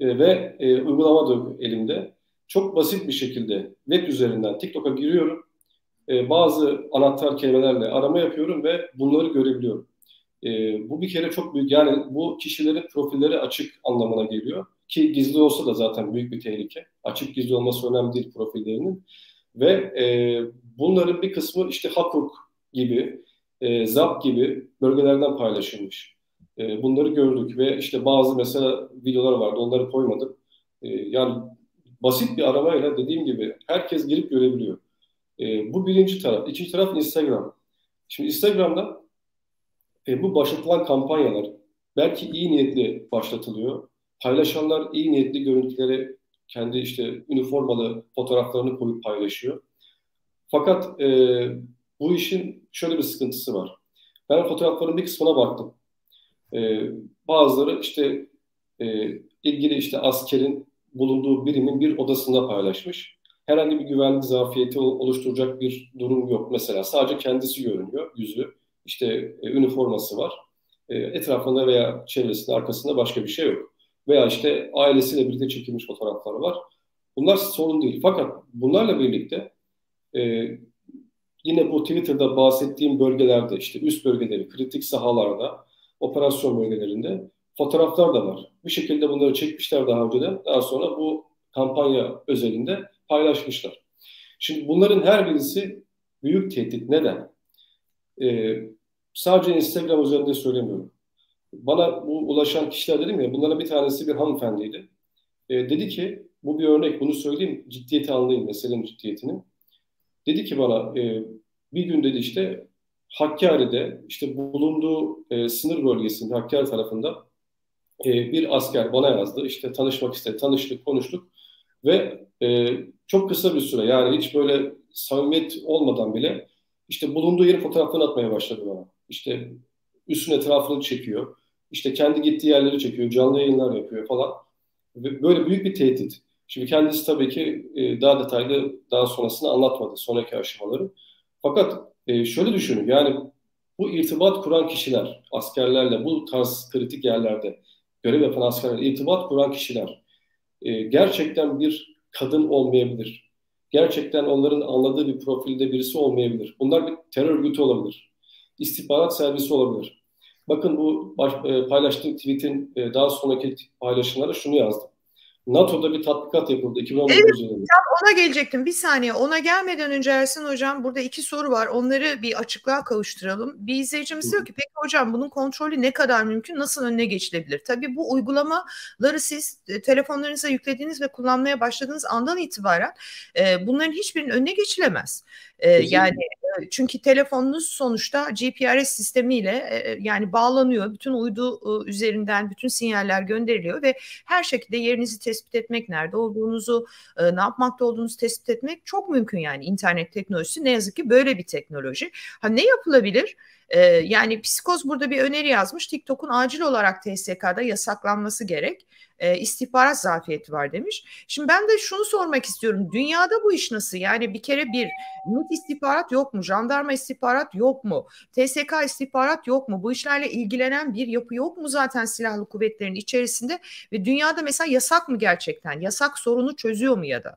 E, ve e, uygulama da yok elimde. Çok basit bir şekilde web üzerinden TikTok'a giriyorum. E, bazı anahtar kelimelerle arama yapıyorum ve bunları görebiliyorum. E, bu bir kere çok büyük. Yani bu kişilerin profilleri açık anlamına geliyor. Ki gizli olsa da zaten büyük bir tehlike. Açık gizli olması önemli değil profillerinin. Ve e, bunların bir kısmı işte Hakuk gibi e, ZAP gibi bölgelerden paylaşılmış. E, bunları gördük ve işte bazı mesela videolar vardı onları koymadık. E, yani basit bir arabayla dediğim gibi herkes girip görebiliyor. E, bu birinci taraf. İkinci taraf Instagram. Şimdi Instagram'da e, bu başlatılan kampanyalar belki iyi niyetli başlatılıyor. Paylaşanlar iyi niyetli görüntüleri kendi işte üniformalı fotoğraflarını koyup paylaşıyor. Fakat e, bu işin şöyle bir sıkıntısı var. Ben fotoğrafların bir kısmına baktım. Ee, bazıları işte e, ilgili işte askerin bulunduğu birimin bir odasında paylaşmış. Herhangi bir güvenlik zafiyeti oluşturacak bir durum yok mesela. Sadece kendisi görünüyor, yüzü. işte e, üniforması var. E, etrafında veya çevresinde, arkasında başka bir şey yok. Veya işte ailesiyle birlikte çekilmiş fotoğrafları var. Bunlar sorun değil. Fakat bunlarla birlikte e, Yine bu Twitter'da bahsettiğim bölgelerde işte üst bölgeleri, kritik sahalarda, operasyon bölgelerinde fotoğraflar da var. Bir şekilde bunları çekmişler daha önceden. Daha sonra bu kampanya özelinde paylaşmışlar. Şimdi bunların her birisi büyük tehdit. Neden? Ee, sadece Instagram üzerinde söylemiyorum. Bana bu ulaşan kişiler dedim ya, bunların bir tanesi bir hanımefendiydi. Ee, dedi ki, bu bir örnek, bunu söyleyeyim, ciddiyeti anlayın, meselenin ciddiyetini. Dedi ki bana e, bir gün dedi işte Hakkari'de işte bulunduğu e, sınır bölgesinde Hakkari tarafında e, bir asker bana yazdı. İşte tanışmak istedi. Tanıştık, konuştuk ve e, çok kısa bir süre yani hiç böyle samimiyet olmadan bile işte bulunduğu yeri fotoğraflarını atmaya başladı bana. İşte üstün etrafını çekiyor. İşte kendi gittiği yerleri çekiyor. Canlı yayınlar yapıyor falan. böyle büyük bir tehdit. Şimdi kendisi tabii ki e, daha detaylı daha sonrasını anlatmadı, sonraki aşamaları. Fakat e, şöyle düşünün yani bu irtibat kuran kişiler, askerlerle bu tarz kritik yerlerde görev yapan askerler, irtibat kuran kişiler e, gerçekten bir kadın olmayabilir. Gerçekten onların anladığı bir profilde birisi olmayabilir. Bunlar bir terör örgütü olabilir. İstihbarat servisi olabilir. Bakın bu baş, e, paylaştığım tweet'in e, daha sonraki paylaşımlara şunu yazdım. NATO'da bir tatbikat yapıldı 2019 evet, yılında. Ona gelecektim bir saniye. Ona gelmeden önce Ersin Hocam burada iki soru var. Onları bir açıklığa kavuşturalım. Bir izleyicimiz diyor ki peki hocam bunun kontrolü ne kadar mümkün? Nasıl önüne geçilebilir? Tabii bu uygulamaları siz e, telefonlarınıza yüklediğiniz ve kullanmaya başladığınız andan itibaren e, bunların hiçbirinin önüne geçilemez. E, yani çünkü telefonunuz sonuçta GPRS sistemiyle e, yani bağlanıyor. Bütün uydu e, üzerinden bütün sinyaller gönderiliyor ve her şekilde yerinizi tespit etmek, nerede olduğunuzu, e, ne yapmakta olduğunuzu tespit etmek çok mümkün yani internet teknolojisi ne yazık ki böyle bir teknoloji. Ha ne yapılabilir? E, yani psikoz burada bir öneri yazmış. TikTok'un acil olarak TSK'da yasaklanması gerek. E, istihbarat zafiyeti var demiş. Şimdi ben de şunu sormak istiyorum. Dünyada bu iş nasıl? Yani bir kere bir MIT istihbarat yok mu? Jandarma istihbarat yok mu? TSK istihbarat yok mu? Bu işlerle ilgilenen bir yapı yok mu zaten silahlı kuvvetlerin içerisinde? Ve dünyada mesela yasak mı gerçekten? Yasak sorunu çözüyor mu ya da?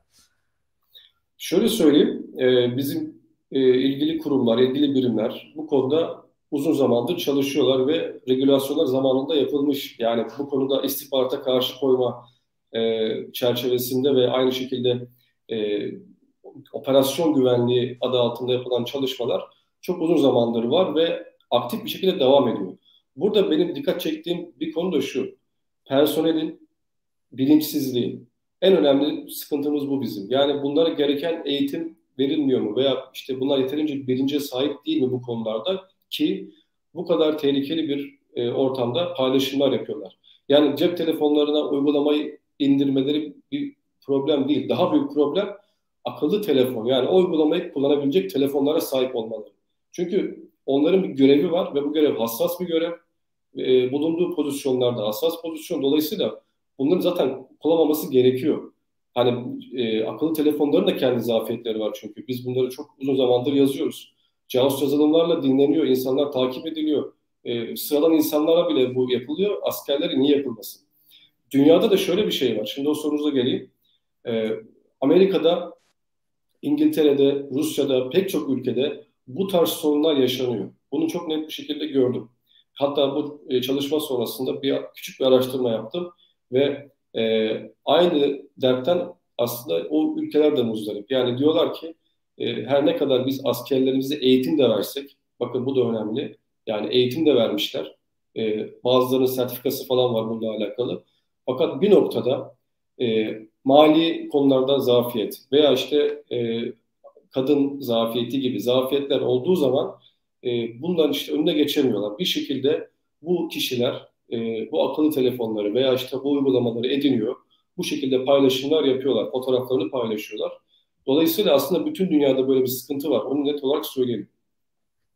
Şöyle söyleyeyim, e, bizim e, ilgili kurumlar, ilgili birimler bu konuda uzun zamandır çalışıyorlar ve regülasyonlar zamanında yapılmış. Yani bu konuda istihbarata karşı koyma e, çerçevesinde ve aynı şekilde e, operasyon güvenliği adı altında yapılan çalışmalar çok uzun zamandır var ve aktif bir şekilde devam ediyor. Burada benim dikkat çektiğim bir konu da şu. Personelin bilinçsizliği. En önemli sıkıntımız bu bizim. Yani bunlara gereken eğitim verilmiyor mu veya işte bunlar yeterince bilince sahip değil mi bu konularda? ki bu kadar tehlikeli bir e, ortamda paylaşımlar yapıyorlar. Yani cep telefonlarına uygulamayı indirmeleri bir problem değil. Daha büyük problem akıllı telefon yani o uygulamayı kullanabilecek telefonlara sahip olmaları. Çünkü onların bir görevi var ve bu görev hassas bir görev. E, bulunduğu pozisyonlarda hassas pozisyon. Dolayısıyla bunların zaten kullanmaması gerekiyor. Hani e, akıllı telefonların da kendi zafiyetleri var çünkü. Biz bunları çok uzun zamandır yazıyoruz casus yazılımlarla dinleniyor, insanlar takip ediliyor. E, sıradan insanlara bile bu yapılıyor, askerlere niye yapılmasın? Dünyada da şöyle bir şey var, şimdi o sorunuza geleyim. E, Amerika'da, İngiltere'de, Rusya'da, pek çok ülkede bu tarz sorunlar yaşanıyor. Bunu çok net bir şekilde gördüm. Hatta bu e, çalışma sonrasında bir küçük bir araştırma yaptım ve e, aynı dertten aslında o ülkeler de muzdarip. Yani diyorlar ki e, her ne kadar biz askerlerimize eğitim de versek, bakın bu da önemli. Yani eğitim de vermişler. E, bazılarının sertifikası falan var bununla alakalı. Fakat bir noktada e, mali konularda zafiyet veya işte e, kadın zafiyeti gibi zafiyetler olduğu zaman e, bundan işte önüne geçemiyorlar. Bir şekilde bu kişiler e, bu akıllı telefonları veya işte bu uygulamaları ediniyor. Bu şekilde paylaşımlar yapıyorlar, fotoğraflarını paylaşıyorlar. Dolayısıyla aslında bütün dünyada böyle bir sıkıntı var. Onu net olarak söyleyelim.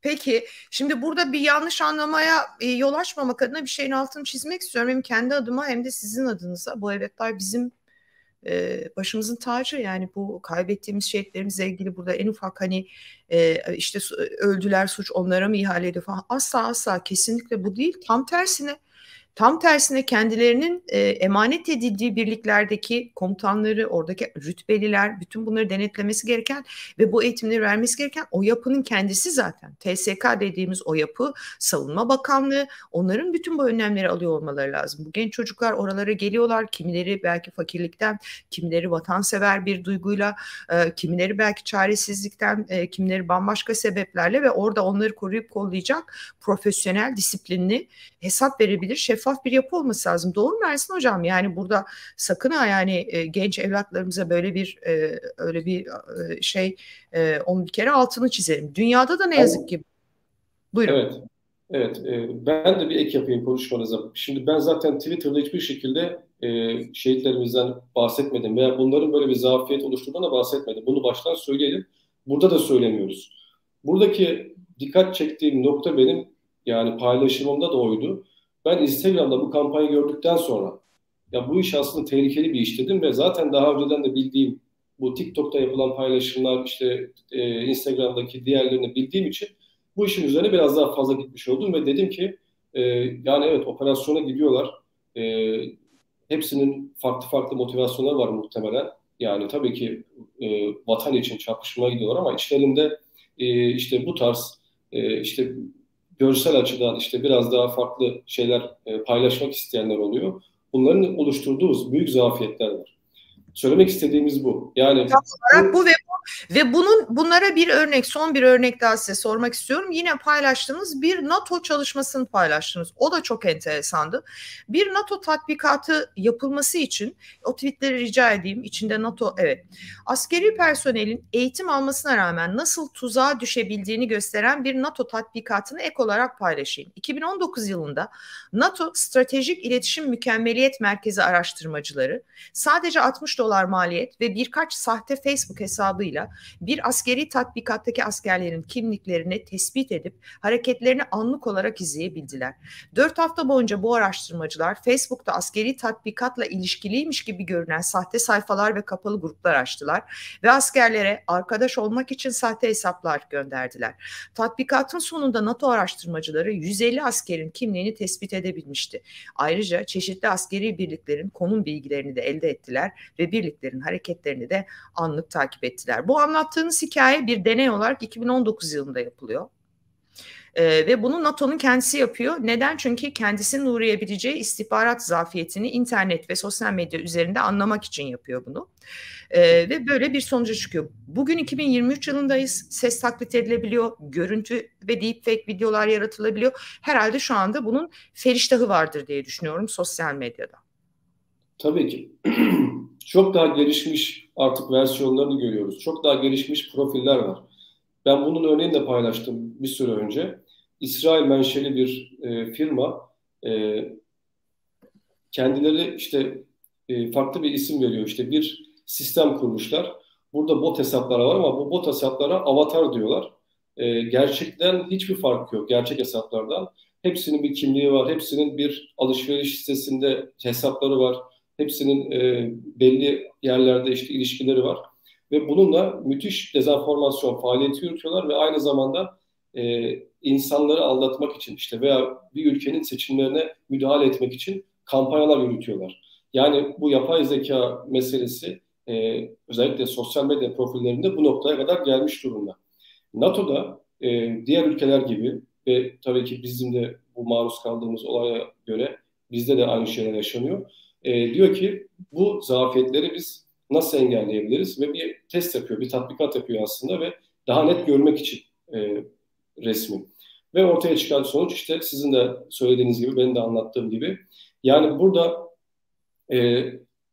Peki şimdi burada bir yanlış anlamaya e, yol açmamak adına bir şeyin altını çizmek istiyorum. Hem kendi adıma hem de sizin adınıza. Bu evetler bizim e, başımızın tacı yani bu kaybettiğimiz şehitlerimizle ilgili burada en ufak hani e, işte e, öldüler suç onlara mı ihale ediyor falan asla asla kesinlikle bu değil. Tam tersine Tam tersine kendilerinin e, emanet edildiği birliklerdeki komutanları, oradaki rütbeliler, bütün bunları denetlemesi gereken ve bu eğitimleri vermesi gereken o yapının kendisi zaten. TSK dediğimiz o yapı, Savunma Bakanlığı, onların bütün bu önlemleri alıyor olmaları lazım. Bu genç çocuklar oralara geliyorlar. Kimileri belki fakirlikten, kimileri vatansever bir duyguyla, e, kimileri belki çaresizlikten, e, kimileri bambaşka sebeplerle ve orada onları koruyup kollayacak profesyonel, disiplinli hesap verebilir, şef şeffaf bir yapı olması lazım. Doğru mu Ersin Hocam? Yani burada sakın ha yani e, genç evlatlarımıza böyle bir e, öyle bir e, şey e, onu bir kere altını çizelim. Dünyada da ne yazık ki. Buyurun. Evet. Evet, e, ben de bir ek yapayım konuşmanıza. Şimdi ben zaten Twitter'da hiçbir şekilde e, şehitlerimizden bahsetmedim veya bunların böyle bir zafiyet oluşturduğuna bahsetmedim. Bunu baştan söyleyelim. Burada da söylemiyoruz. Buradaki dikkat çektiğim nokta benim yani paylaşımımda da oydu. Ben Instagram'da bu kampanyayı gördükten sonra ya bu iş aslında tehlikeli bir iş dedim ve zaten daha önceden de bildiğim bu TikTok'ta yapılan paylaşımlar işte e, Instagram'daki diğerlerini bildiğim için bu işin üzerine biraz daha fazla gitmiş oldum ve dedim ki e, yani evet operasyona gidiyorlar. E, hepsinin farklı farklı motivasyonları var muhtemelen. Yani tabii ki e, vatan için çarpışmaya gidiyorlar ama içlerinde e, işte bu tarz e, işte görsel açıdan işte biraz daha farklı şeyler e, paylaşmak isteyenler oluyor. Bunların oluşturduğu büyük zafiyetler var. Söylemek istediğimiz bu. Yani tam olarak bu ve ve bunun bunlara bir örnek, son bir örnek daha size sormak istiyorum. Yine paylaştığınız bir NATO çalışmasını paylaştınız. O da çok enteresandı. Bir NATO tatbikatı yapılması için o tweetleri rica edeyim. İçinde NATO evet. Askeri personelin eğitim almasına rağmen nasıl tuzağa düşebildiğini gösteren bir NATO tatbikatını ek olarak paylaşayım. 2019 yılında NATO Stratejik İletişim Mükemmeliyet Merkezi araştırmacıları sadece 60 dolar maliyet ve birkaç sahte Facebook hesabıyla kadarıyla bir askeri tatbikattaki askerlerin kimliklerini tespit edip hareketlerini anlık olarak izleyebildiler. Dört hafta boyunca bu araştırmacılar Facebook'ta askeri tatbikatla ilişkiliymiş gibi görünen sahte sayfalar ve kapalı gruplar açtılar ve askerlere arkadaş olmak için sahte hesaplar gönderdiler. Tatbikatın sonunda NATO araştırmacıları 150 askerin kimliğini tespit edebilmişti. Ayrıca çeşitli askeri birliklerin konum bilgilerini de elde ettiler ve birliklerin hareketlerini de anlık takip ettiler. Bu anlattığınız hikaye bir deney olarak 2019 yılında yapılıyor. Ee, ve bunu NATO'nun kendisi yapıyor. Neden? Çünkü kendisinin uğrayabileceği istihbarat zafiyetini internet ve sosyal medya üzerinde anlamak için yapıyor bunu. Ee, ve böyle bir sonuca çıkıyor. Bugün 2023 yılındayız. Ses taklit edilebiliyor. Görüntü ve deepfake videolar yaratılabiliyor. Herhalde şu anda bunun feriştahı vardır diye düşünüyorum sosyal medyada. Tabii ki. Çok daha gelişmiş artık versiyonlarını görüyoruz. Çok daha gelişmiş profiller var. Ben bunun örneğini de paylaştım bir süre önce. İsrail menşeli bir e, firma e, kendileri işte e, farklı bir isim veriyor. İşte bir sistem kurmuşlar. Burada bot hesapları var ama bu bot hesaplara avatar diyorlar. E, gerçekten hiçbir fark yok gerçek hesaplardan. Hepsinin bir kimliği var, hepsinin bir alışveriş sitesinde hesapları var Hepsinin e, belli yerlerde işte ilişkileri var. Ve bununla müthiş dezenformasyon faaliyeti yürütüyorlar ve aynı zamanda e, insanları aldatmak için işte veya bir ülkenin seçimlerine müdahale etmek için kampanyalar yürütüyorlar. Yani bu yapay zeka meselesi e, özellikle sosyal medya profillerinde bu noktaya kadar gelmiş durumda. NATO'da e, diğer ülkeler gibi ve tabii ki bizim de bu maruz kaldığımız olaya göre bizde de aynı şeyler yaşanıyor. E, diyor ki bu zafiyetleri biz nasıl engelleyebiliriz ve bir test yapıyor, bir tatbikat yapıyor aslında ve daha net görmek için e, resmi. Ve ortaya çıkan sonuç işte sizin de söylediğiniz gibi, benim de anlattığım gibi. Yani burada e,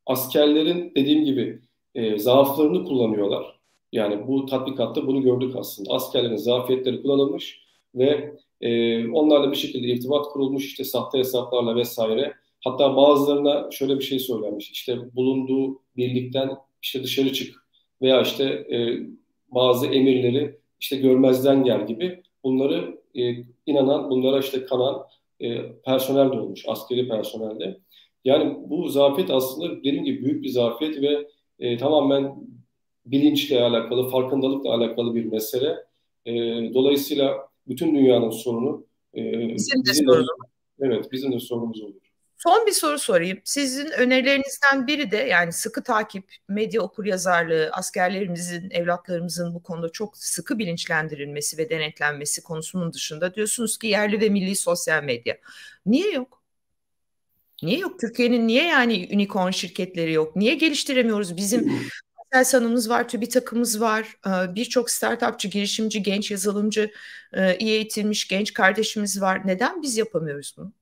askerlerin dediğim gibi e, zaaflarını kullanıyorlar. Yani bu tatbikatta bunu gördük aslında. Askerlerin zafiyetleri kullanılmış ve e, onlarla bir şekilde irtibat kurulmuş işte sahte hesaplarla vesaire Hatta bazılarına şöyle bir şey söylenmiş. İşte bulunduğu birlikten işte dışarı çık veya işte e, bazı emirleri işte görmezden gel gibi bunları e, inanan, bunlara işte kalan e, personel de olmuş, askeri personelde. Yani bu zafiyet aslında dediğim gibi büyük bir zafiyet ve e, tamamen bilinçle alakalı, farkındalıkla alakalı bir mesele. E, dolayısıyla bütün dünyanın sorunu e, bizim, bizim de sorunumuz. Evet, bizim de sorunumuz oluyor. Son bir soru sorayım. Sizin önerilerinizden biri de yani sıkı takip, medya okur yazarlığı, askerlerimizin, evlatlarımızın bu konuda çok sıkı bilinçlendirilmesi ve denetlenmesi konusunun dışında diyorsunuz ki yerli ve milli sosyal medya. Niye yok? Niye yok? Türkiye'nin niye yani unicorn şirketleri yok? Niye geliştiremiyoruz? Bizim Sel Hanım'ız var, TÜBİTAK'ımız var. Ee, birçok startupçı, girişimci, genç yazılımcı, e, iyi eğitilmiş genç kardeşimiz var. Neden biz yapamıyoruz bunu?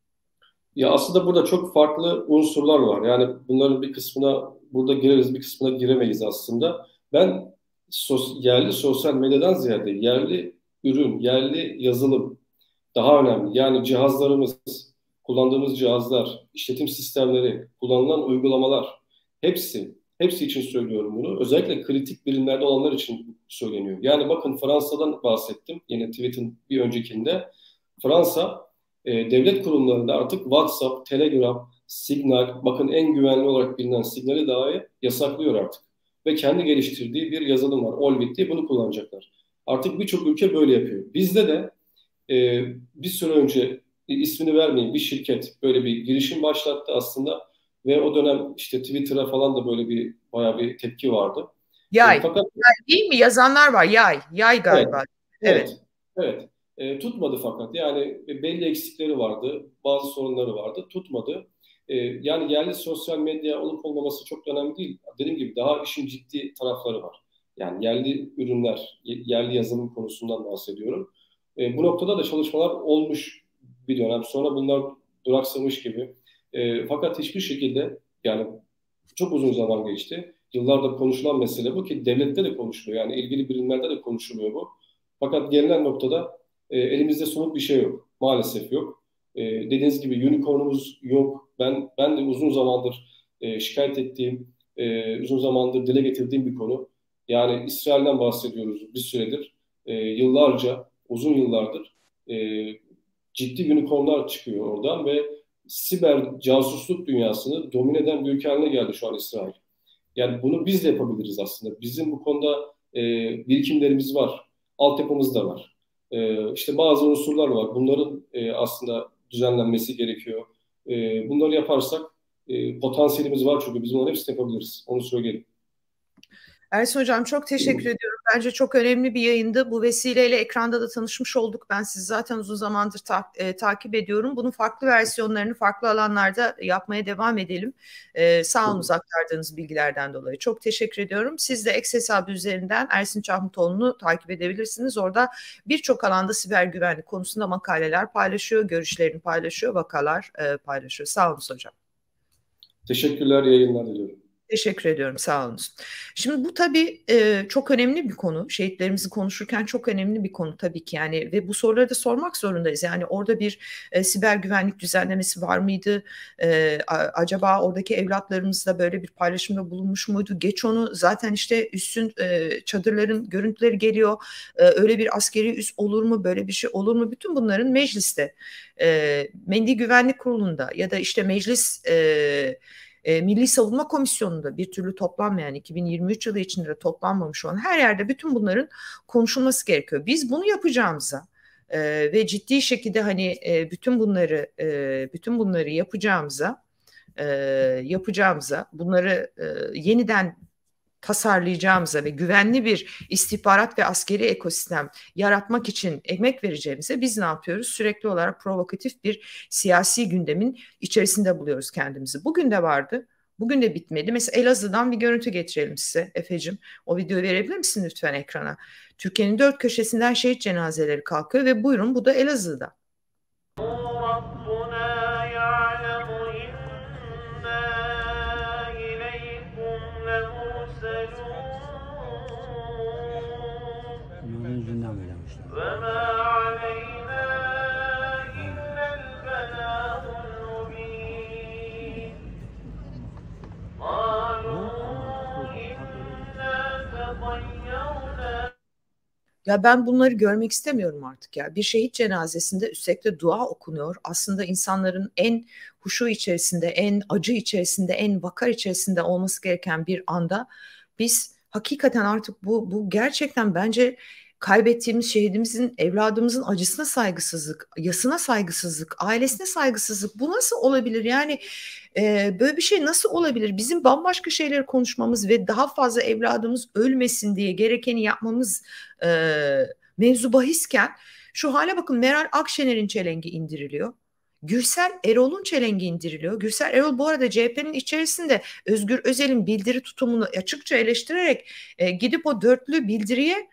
Ya aslında burada çok farklı unsurlar var. Yani bunların bir kısmına burada gireriz, bir kısmına giremeyiz aslında. Ben sos, yerli sosyal medyadan ziyade yerli ürün, yerli yazılım daha önemli. Yani cihazlarımız, kullandığımız cihazlar, işletim sistemleri, kullanılan uygulamalar hepsi, hepsi için söylüyorum bunu. Özellikle kritik bilimlerde olanlar için söyleniyor. Yani bakın Fransa'dan bahsettim yine tweet'in bir öncekinde. Fransa e, devlet kurumlarında artık WhatsApp, Telegram, Signal, bakın en güvenli olarak bilinen Signal'i dahi yasaklıyor artık. Ve kendi geliştirdiği bir yazılım var. Olbit diye bunu kullanacaklar. Artık birçok ülke böyle yapıyor. Bizde de e, bir süre önce e, ismini vermeyin bir şirket böyle bir girişim başlattı aslında ve o dönem işte Twitter'a falan da böyle bir bayağı bir tepki vardı. Yay. E, fakat, yay değil mi? Yazanlar var. Yay. Yay galiba. Evet. evet. evet. E, tutmadı fakat yani belli eksikleri vardı, bazı sorunları vardı, tutmadı. E, yani yerli sosyal medya olup olmaması çok önemli değil. Dediğim gibi daha işin ciddi tarafları var. Yani yerli ürünler, yerli yazılım konusundan bahsediyorum. E, bu noktada da çalışmalar olmuş bir dönem. Sonra bunlar duraksamış gibi. E, fakat hiçbir şekilde yani çok uzun zaman geçti. Yıllarda konuşulan mesele bu ki devlette de konuşuluyor. Yani ilgili birimlerde de konuşuluyor bu. Fakat gelinen noktada e, elimizde somut bir şey yok. Maalesef yok. E, dediğiniz gibi unicornumuz yok. Ben ben de uzun zamandır e, şikayet ettiğim, e, uzun zamandır dile getirdiğim bir konu. Yani İsrail'den bahsediyoruz bir süredir. E, yıllarca, uzun yıllardır e, ciddi unicornlar çıkıyor oradan ve siber casusluk dünyasını domine eden bir ülke haline geldi şu an İsrail. Yani bunu biz de yapabiliriz aslında. Bizim bu konuda e, birikimlerimiz var. Altyapımız da var. E, işte bazı unsurlar var. Bunların e, aslında düzenlenmesi gerekiyor. E, bunları yaparsak e, potansiyelimiz var çünkü biz bunların hepsini yapabiliriz. Onu söyleyelim. Ersin Hocam çok teşekkür ediyorum. Bence çok önemli bir yayındı. Bu vesileyle ekranda da tanışmış olduk. Ben sizi zaten uzun zamandır ta- e, takip ediyorum. Bunun farklı versiyonlarını farklı alanlarda yapmaya devam edelim. E, sağ olun aktardığınız bilgilerden dolayı. Çok teşekkür ediyorum. Siz de X hesabı üzerinden Ersin Çahmutoğlu'nu takip edebilirsiniz. Orada birçok alanda siber güvenlik konusunda makaleler paylaşıyor, görüşlerini paylaşıyor, vakalar e, paylaşıyor. Sağ olun hocam. Teşekkürler, yayınlar diliyorum. Teşekkür ediyorum. Sağ olun. Şimdi bu tabii e, çok önemli bir konu. Şehitlerimizi konuşurken çok önemli bir konu tabii ki yani ve bu soruları da sormak zorundayız. Yani orada bir e, siber güvenlik düzenlemesi var mıydı? E, acaba oradaki evlatlarımızla böyle bir paylaşımda bulunmuş muydu? Geç onu zaten işte üstün e, çadırların görüntüleri geliyor. E, öyle bir askeri üst olur mu? Böyle bir şey olur mu? Bütün bunların mecliste, e, Milli Güvenlik Kurulu'nda ya da işte meclis e, e, Milli Savunma Komisyonu'nda bir türlü toplanmayan 2023 yılı içinde de toplanmamış olan her yerde bütün bunların konuşulması gerekiyor. Biz bunu yapacağımıza e, ve ciddi şekilde hani e, bütün bunları e, bütün bunları yapacağımıza e, yapacağımıza bunları e, yeniden tasarlayacağımıza ve güvenli bir istihbarat ve askeri ekosistem yaratmak için emek vereceğimize biz ne yapıyoruz? Sürekli olarak provokatif bir siyasi gündemin içerisinde buluyoruz kendimizi. Bugün de vardı. Bugün de bitmedi. Mesela Elazığ'dan bir görüntü getirelim size Efe'cim. O videoyu verebilir misin lütfen ekrana? Türkiye'nin dört köşesinden şehit cenazeleri kalkıyor ve buyurun bu da Elazığ'da. Ya ben bunları görmek istemiyorum artık ya. Bir şehit cenazesinde üstelik de dua okunuyor. Aslında insanların en huşu içerisinde, en acı içerisinde, en vakar içerisinde olması gereken bir anda biz hakikaten artık bu bu gerçekten bence kaybettiğimiz şehidimizin, evladımızın acısına saygısızlık, yasına saygısızlık, ailesine saygısızlık bu nasıl olabilir? Yani e, böyle bir şey nasıl olabilir? Bizim bambaşka şeyleri konuşmamız ve daha fazla evladımız ölmesin diye gerekeni yapmamız e, mevzu bahisken şu hale bakın Meral Akşener'in çelengi indiriliyor. Gürsel Erol'un çelengi indiriliyor. Gürsel Erol bu arada CHP'nin içerisinde Özgür Özel'in bildiri tutumunu açıkça eleştirerek e, gidip o dörtlü bildiriye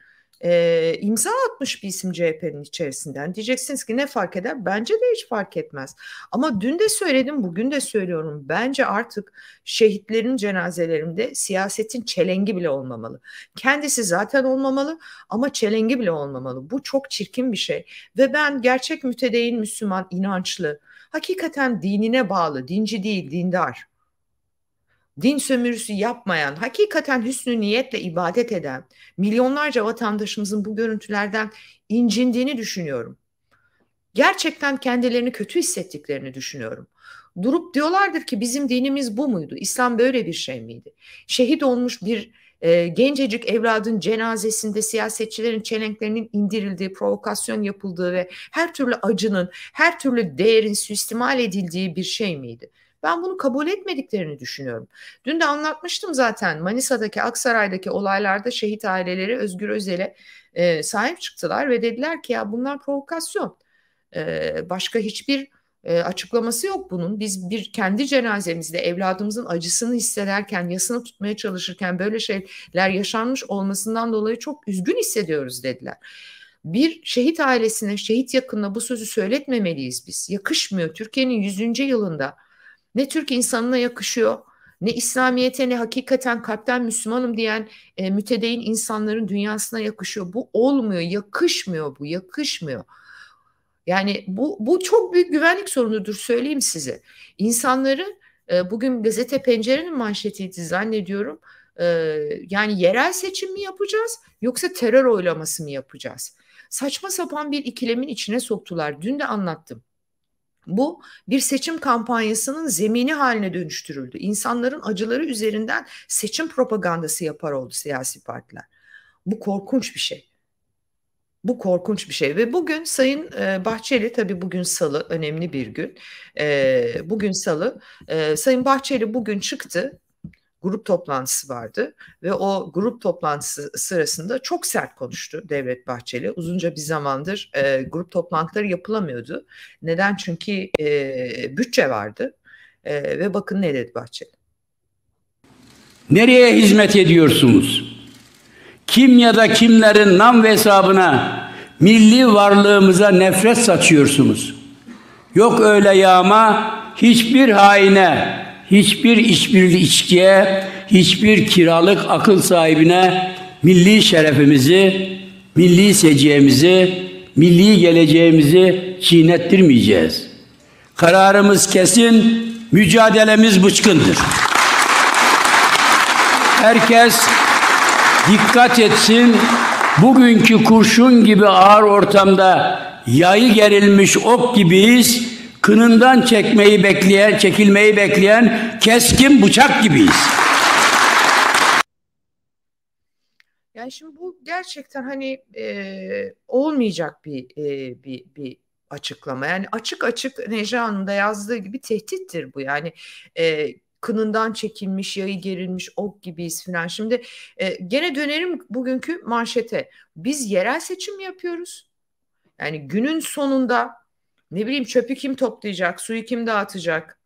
e, imza atmış bir isim CHP'nin içerisinden. Diyeceksiniz ki ne fark eder? Bence de hiç fark etmez. Ama dün de söyledim, bugün de söylüyorum. Bence artık şehitlerin cenazelerinde siyasetin çelengi bile olmamalı. Kendisi zaten olmamalı ama çelengi bile olmamalı. Bu çok çirkin bir şey. Ve ben gerçek mütedeyin Müslüman, inançlı, hakikaten dinine bağlı, dinci değil, dindar din sömürüsü yapmayan, hakikaten hüsnü niyetle ibadet eden milyonlarca vatandaşımızın bu görüntülerden incindiğini düşünüyorum. Gerçekten kendilerini kötü hissettiklerini düşünüyorum. Durup diyorlardır ki bizim dinimiz bu muydu? İslam böyle bir şey miydi? Şehit olmuş bir e, gencecik evladın cenazesinde siyasetçilerin çelenklerinin indirildiği, provokasyon yapıldığı ve her türlü acının, her türlü değerin suistimal edildiği bir şey miydi? Ben bunu kabul etmediklerini düşünüyorum. Dün de anlatmıştım zaten Manisa'daki Aksaray'daki olaylarda şehit aileleri Özgür Özel'e e, sahip çıktılar ve dediler ki ya bunlar provokasyon. E, başka hiçbir e, açıklaması yok bunun. Biz bir kendi cenazemizde evladımızın acısını hissederken, yasını tutmaya çalışırken böyle şeyler yaşanmış olmasından dolayı çok üzgün hissediyoruz dediler. Bir şehit ailesine, şehit yakınına bu sözü söyletmemeliyiz biz. Yakışmıyor. Türkiye'nin 100. yılında ne Türk insanına yakışıyor ne İslamiyet'e ne hakikaten kalpten Müslümanım diyen e, mütedeyin insanların dünyasına yakışıyor. Bu olmuyor, yakışmıyor bu, yakışmıyor. Yani bu, bu çok büyük güvenlik sorunudur söyleyeyim size. İnsanları e, bugün gazete pencerenin manşetiydi zannediyorum. E, yani yerel seçim mi yapacağız yoksa terör oylaması mı yapacağız? Saçma sapan bir ikilemin içine soktular. Dün de anlattım. Bu bir seçim kampanyasının zemini haline dönüştürüldü. İnsanların acıları üzerinden seçim propagandası yapar oldu siyasi partiler. Bu korkunç bir şey. Bu korkunç bir şey ve bugün Sayın e, Bahçeli tabii bugün salı önemli bir gün. E, bugün salı e, Sayın Bahçeli bugün çıktı grup toplantısı vardı ve o grup toplantısı sırasında çok sert konuştu Devlet Bahçeli. Uzunca bir zamandır e, grup toplantıları yapılamıyordu. Neden? Çünkü e, bütçe vardı e, ve bakın ne dedi Bahçeli. Nereye hizmet ediyorsunuz? Kim ya da kimlerin nam ve hesabına milli varlığımıza nefret saçıyorsunuz. Yok öyle yağma, hiçbir haine, hiçbir hiçbir içkiye, hiçbir kiralık akıl sahibine milli şerefimizi, milli seciyemizi, milli geleceğimizi çiğnettirmeyeceğiz. Kararımız kesin, mücadelemiz bıçkındır. Herkes dikkat etsin. Bugünkü kurşun gibi ağır ortamda yayı gerilmiş ok gibiyiz kınından çekmeyi bekleyen, çekilmeyi bekleyen keskin bıçak gibiyiz. Yani şimdi bu gerçekten hani e, olmayacak bir e, bir bir açıklama. Yani açık açık Necan'ın da yazdığı gibi tehdittir bu. Yani e, kınından çekilmiş, yayı gerilmiş ok gibiyiz filan. Şimdi e, gene dönerim bugünkü manşete. Biz yerel seçim yapıyoruz. Yani günün sonunda ne bileyim çöpü kim toplayacak, suyu kim dağıtacak?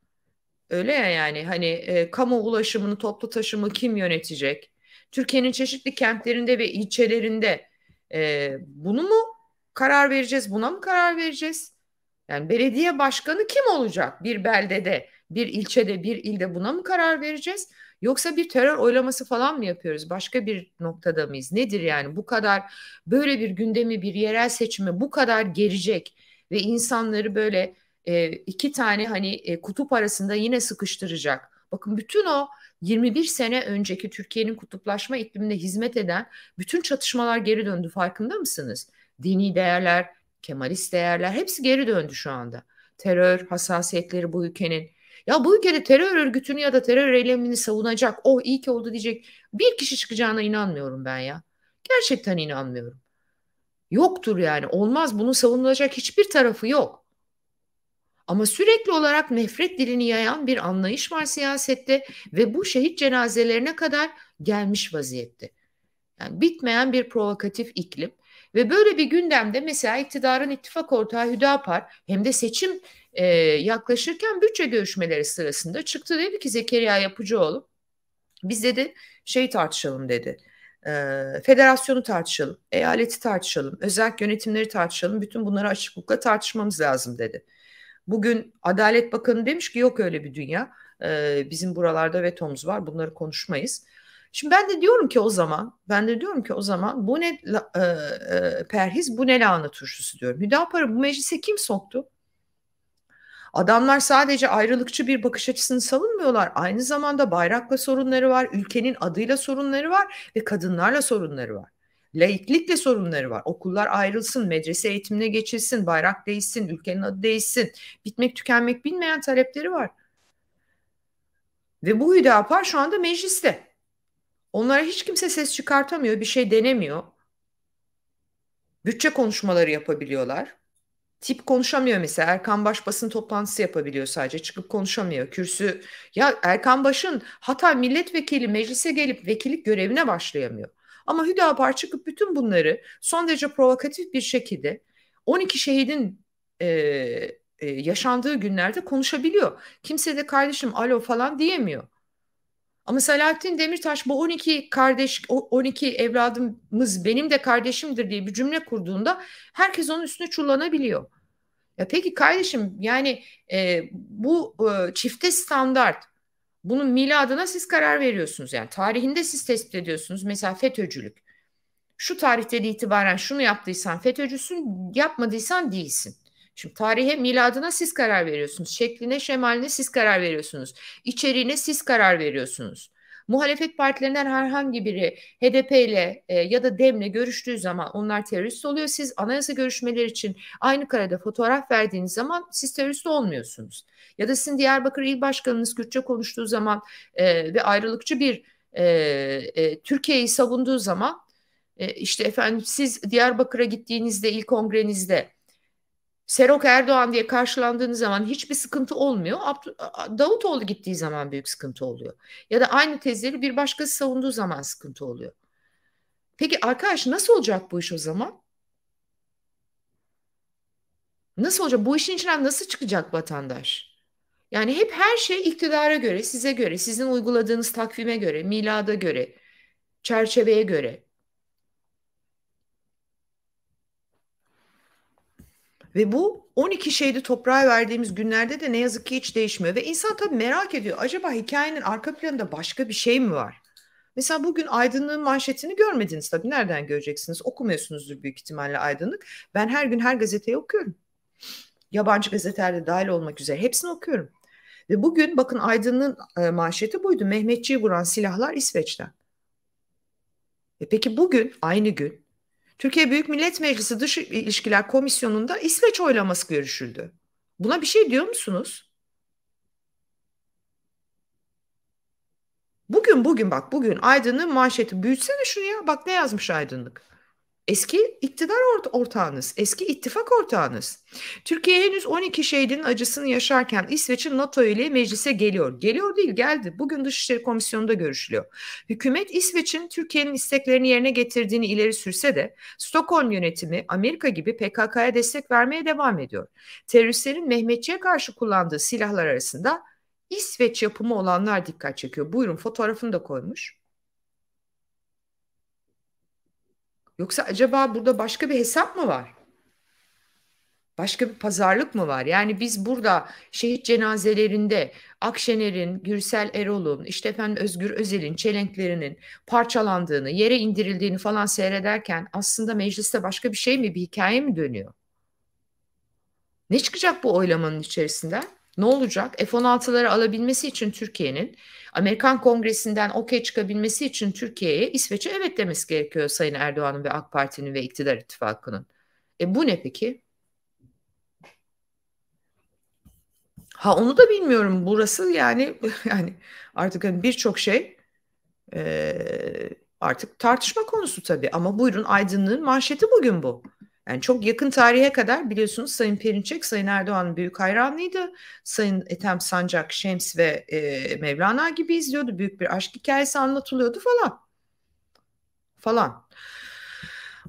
Öyle ya yani hani e, kamu ulaşımını, toplu taşımı kim yönetecek? Türkiye'nin çeşitli kentlerinde ve ilçelerinde e, bunu mu karar vereceğiz, buna mı karar vereceğiz? Yani belediye başkanı kim olacak bir beldede, bir ilçede, bir ilde buna mı karar vereceğiz? Yoksa bir terör oylaması falan mı yapıyoruz? Başka bir noktada mıyız? Nedir yani bu kadar böyle bir gündemi bir yerel seçime bu kadar gelecek ve insanları böyle e, iki tane hani e, kutup arasında yine sıkıştıracak. Bakın bütün o 21 sene önceki Türkiye'nin kutuplaşma iklimine hizmet eden bütün çatışmalar geri döndü farkında mısınız? Dini değerler, Kemalist değerler hepsi geri döndü şu anda. Terör, hassasiyetleri bu ülkenin. Ya bu ülkede terör örgütünü ya da terör eylemini savunacak, oh iyi ki oldu diyecek bir kişi çıkacağına inanmıyorum ben ya. Gerçekten inanmıyorum. Yoktur yani olmaz bunun savunulacak hiçbir tarafı yok. Ama sürekli olarak nefret dilini yayan bir anlayış var siyasette ve bu şehit cenazelerine kadar gelmiş vaziyette. Yani bitmeyen bir provokatif iklim ve böyle bir gündemde mesela iktidarın ittifak ortağı Hüdapar hem de seçim e, yaklaşırken bütçe görüşmeleri sırasında çıktı dedi ki Zekeriya Yapıcıoğlu biz dedi şey tartışalım dedi e, federasyonu tartışalım, eyaleti tartışalım, özel yönetimleri tartışalım. Bütün bunları açıklıkla tartışmamız lazım dedi. Bugün Adalet Bakanı demiş ki yok öyle bir dünya. E, bizim buralarda vetomuz var bunları konuşmayız. Şimdi ben de diyorum ki o zaman, ben de diyorum ki o zaman bu ne e, e, perhiz, bu ne lahana turşusu diyorum. Hüdapar'ı bu meclise kim soktu? Adamlar sadece ayrılıkçı bir bakış açısını savunmuyorlar. Aynı zamanda bayrakla sorunları var, ülkenin adıyla sorunları var ve kadınlarla sorunları var. Laiklikle sorunları var. Okullar ayrılsın, medrese eğitimine geçilsin, bayrak değişsin, ülkenin adı değişsin. Bitmek tükenmek bilmeyen talepleri var. Ve bu Hüdapar şu anda mecliste. Onlara hiç kimse ses çıkartamıyor, bir şey denemiyor. Bütçe konuşmaları yapabiliyorlar tip konuşamıyor mesela. Erkan Baş basın toplantısı yapabiliyor sadece. Çıkıp konuşamıyor. Kürsü ya Erkan Baş'ın hata milletvekili meclise gelip vekillik görevine başlayamıyor. Ama Hüdapar çıkıp bütün bunları son derece provokatif bir şekilde 12 şehidin e, e, yaşandığı günlerde konuşabiliyor. Kimse de kardeşim alo falan diyemiyor. Ama Selahattin Demirtaş bu 12 kardeş 12 evladımız benim de kardeşimdir diye bir cümle kurduğunda herkes onun üstüne çullanabiliyor. Ya peki kardeşim yani e, bu e, çifte standart bunun miladına siz karar veriyorsunuz. Yani tarihinde siz tespit ediyorsunuz. Mesela FETÖ'cülük. Şu tarihten itibaren şunu yaptıysan FETÖ'cüsün, yapmadıysan değilsin. Şimdi tarihe miladına siz karar veriyorsunuz. Şekline, şemaline siz karar veriyorsunuz. İçeriğine siz karar veriyorsunuz. Muhalefet partilerinden herhangi biri HDP ile e, ya da DEM'le görüştüğü zaman onlar terörist oluyor. Siz anayasa görüşmeleri için aynı karede fotoğraf verdiğiniz zaman siz terörist olmuyorsunuz. Ya da sizin Diyarbakır İl Başkanınız Kürtçe konuştuğu zaman e, ve ayrılıkçı bir e, e, Türkiye'yi savunduğu zaman e, işte efendim siz Diyarbakır'a gittiğinizde ilk kongrenizde Serok Erdoğan diye karşılandığınız zaman hiçbir sıkıntı olmuyor. Davutoğlu gittiği zaman büyük sıkıntı oluyor. Ya da aynı tezleri bir başkası savunduğu zaman sıkıntı oluyor. Peki arkadaş nasıl olacak bu iş o zaman? Nasıl olacak? Bu işin içinden nasıl çıkacak vatandaş? Yani hep her şey iktidara göre, size göre, sizin uyguladığınız takvime göre, milada göre, çerçeveye göre. Ve bu 12 şehri toprağa verdiğimiz günlerde de ne yazık ki hiç değişmiyor. Ve insan tabii merak ediyor. Acaba hikayenin arka planında başka bir şey mi var? Mesela bugün aydınlığın manşetini görmediniz tabii. Nereden göreceksiniz? Okumuyorsunuzdur büyük ihtimalle aydınlık. Ben her gün her gazeteyi okuyorum. Yabancı gazetelerde dahil olmak üzere hepsini okuyorum. Ve bugün bakın aydınlığın e, manşeti buydu. Mehmetçiyi vuran silahlar İsveç'ten. E peki bugün aynı gün Türkiye Büyük Millet Meclisi Dış İlişkiler Komisyonu'nda İsveç oylaması görüşüldü. Buna bir şey diyor musunuz? Bugün bugün bak bugün Aydın'ın manşeti büyütsene şunu ya bak ne yazmış Aydınlık. Eski iktidar ort ortağınız, eski ittifak ortağınız. Türkiye henüz 12 şehrin acısını yaşarken İsveç'in NATO ile meclise geliyor. Geliyor değil geldi. Bugün Dışişleri Komisyonu'nda görüşülüyor. Hükümet İsveç'in Türkiye'nin isteklerini yerine getirdiğini ileri sürse de Stockholm yönetimi Amerika gibi PKK'ya destek vermeye devam ediyor. Teröristlerin Mehmetçi'ye karşı kullandığı silahlar arasında İsveç yapımı olanlar dikkat çekiyor. Buyurun fotoğrafını da koymuş. Yoksa acaba burada başka bir hesap mı var? Başka bir pazarlık mı var? Yani biz burada şehit cenazelerinde Akşener'in, Gürsel Erol'un, işte efendim Özgür Özel'in çelenklerinin parçalandığını, yere indirildiğini falan seyrederken aslında mecliste başka bir şey mi, bir hikaye mi dönüyor? Ne çıkacak bu oylamanın içerisinden? Ne olacak? F-16'ları alabilmesi için Türkiye'nin Amerikan Kongresi'nden okey çıkabilmesi için Türkiye'ye İsveç'e evet demesi gerekiyor Sayın Erdoğan'ın ve AK Parti'nin ve iktidar ittifakının. E bu ne peki? Ha onu da bilmiyorum. Burası yani yani artık hani birçok şey e, artık tartışma konusu tabii ama buyurun aydınlığın manşeti bugün bu. Yani çok yakın tarihe kadar biliyorsunuz Sayın Perinçek, Sayın Erdoğan'ın büyük hayranıydı. Sayın Ethem Sancak, Şems ve e, Mevlana gibi izliyordu. Büyük bir aşk hikayesi anlatılıyordu falan. Falan.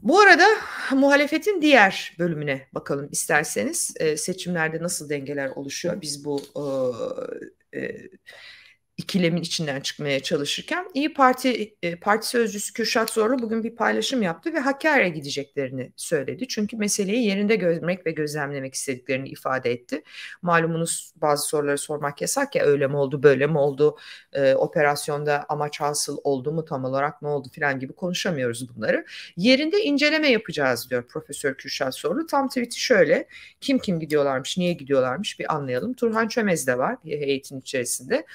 Bu arada muhalefetin diğer bölümüne bakalım isterseniz. E, seçimlerde nasıl dengeler oluşuyor? Biz bu e, e, ikilemin içinden çıkmaya çalışırken İyi Parti e, parti sözcüsü Kürşat Zorlu bugün bir paylaşım yaptı ve Hakkari'ye gideceklerini söyledi. Çünkü meseleyi yerinde görmek ve gözlemlemek istediklerini ifade etti. Malumunuz bazı soruları sormak yasak ya öyle mi oldu böyle mi oldu e, operasyonda amaç hasıl oldu mu tam olarak ne oldu filan gibi konuşamıyoruz bunları. Yerinde inceleme yapacağız diyor Profesör Kürşat Zorlu. Tam tweet'i şöyle kim kim gidiyorlarmış niye gidiyorlarmış bir anlayalım. Turhan Çömez de var heyetin içerisinde.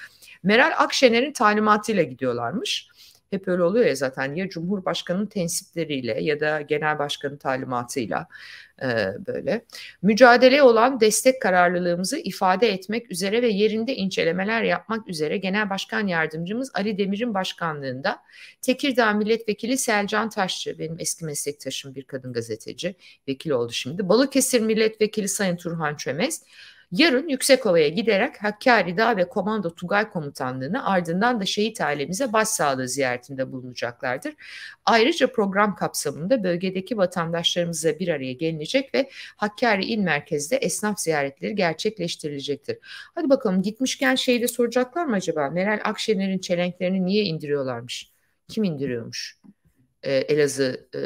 Meral Akşener'in talimatıyla gidiyorlarmış. Hep öyle oluyor ya zaten ya Cumhurbaşkanı'nın tensipleriyle ya da Genel Başkan'ın talimatıyla e, böyle. Mücadeleye olan destek kararlılığımızı ifade etmek üzere ve yerinde incelemeler yapmak üzere Genel Başkan Yardımcımız Ali Demir'in başkanlığında Tekirdağ Milletvekili Selcan Taşçı, benim eski meslektaşım bir kadın gazeteci, vekil oldu şimdi. Balıkesir Milletvekili Sayın Turhan Çömez, Yarın Yüksekova'ya giderek Hakkari Dağ ve Komando Tugay Komutanlığı'na ardından da şehit ailemize başsağlığı ziyaretinde bulunacaklardır. Ayrıca program kapsamında bölgedeki vatandaşlarımızla bir araya gelinecek ve Hakkari İl Merkez'de esnaf ziyaretleri gerçekleştirilecektir. Hadi bakalım gitmişken şeyde soracaklar mı acaba? Meral Akşener'in çelenklerini niye indiriyorlarmış? Kim indiriyormuş? Ee, Elazığ e,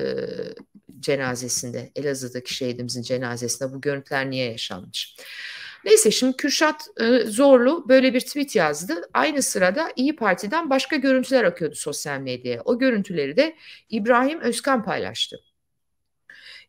cenazesinde, Elazığ'daki şehidimizin cenazesinde bu görüntüler niye yaşanmış? Neyse şimdi Kürşat e, Zorlu böyle bir tweet yazdı. Aynı sırada İyi Parti'den başka görüntüler akıyordu sosyal medyaya. O görüntüleri de İbrahim Özkan paylaştı.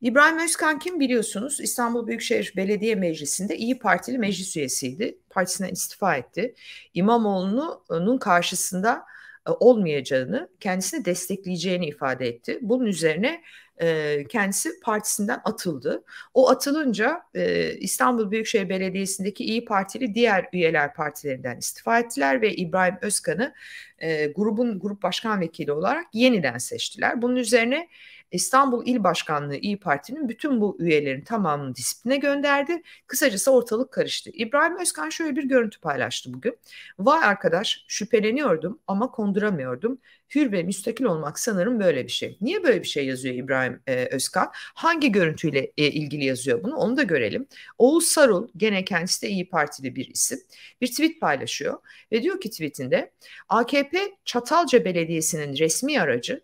İbrahim Özkan kim biliyorsunuz İstanbul Büyükşehir Belediye Meclisi'nde İyi Partili meclis üyesiydi. Partisinden istifa etti. İmamoğlu'nun karşısında e, olmayacağını, kendisini destekleyeceğini ifade etti. Bunun üzerine e, kendisi partisinden atıldı. O atılınca e, İstanbul Büyükşehir Belediyesi'ndeki İyi Partili diğer üyeler partilerinden istifa ettiler ve İbrahim Özkan'ı e, grubun grup başkan vekili olarak yeniden seçtiler. Bunun üzerine İstanbul İl Başkanlığı İyi Parti'nin bütün bu üyelerin tamamını disipline gönderdi. Kısacası ortalık karıştı. İbrahim Özkan şöyle bir görüntü paylaştı bugün. Vay arkadaş şüpheleniyordum ama konduramıyordum. Hür ve müstakil olmak sanırım böyle bir şey. Niye böyle bir şey yazıyor İbrahim e, Özkan? Hangi görüntüyle e, ilgili yazıyor bunu? Onu da görelim. Oğuz Sarul gene kendisi de İyi Partili bir isim. Bir tweet paylaşıyor ve diyor ki tweetinde AKP Çatalca Belediyesi'nin resmi aracı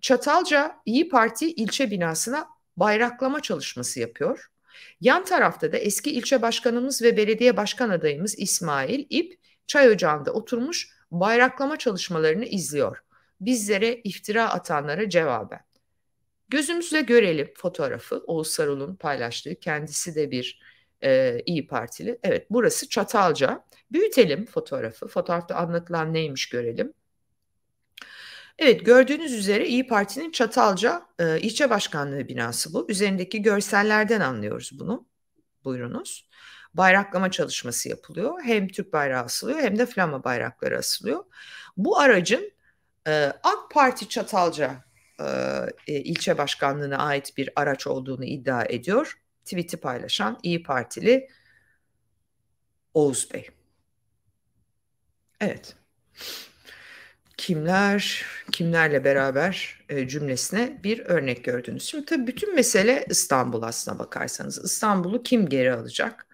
Çatalca İyi Parti ilçe binasına bayraklama çalışması yapıyor. Yan tarafta da eski ilçe başkanımız ve belediye başkan adayımız İsmail İp çay ocağında oturmuş bayraklama çalışmalarını izliyor. Bizlere iftira atanlara cevaben. Gözümüzle görelim fotoğrafı Oğuz Sarul'un paylaştığı kendisi de bir e, İyi Partili. Evet burası Çatalca. Büyütelim fotoğrafı. Fotoğrafta anlatılan neymiş görelim. Evet gördüğünüz üzere İyi Parti'nin Çatalca e, ilçe başkanlığı binası bu. Üzerindeki görsellerden anlıyoruz bunu. Buyurunuz. Bayraklama çalışması yapılıyor. Hem Türk bayrağı asılıyor hem de Flama bayrakları asılıyor. Bu aracın e, AK Parti Çatalca e, e ilçe başkanlığına ait bir araç olduğunu iddia ediyor. Tweet'i paylaşan İyi Partili Oğuz Bey. Evet kimler, kimlerle beraber e, cümlesine bir örnek gördünüz. Şimdi tabii bütün mesele İstanbul aslına bakarsanız. İstanbul'u kim geri alacak?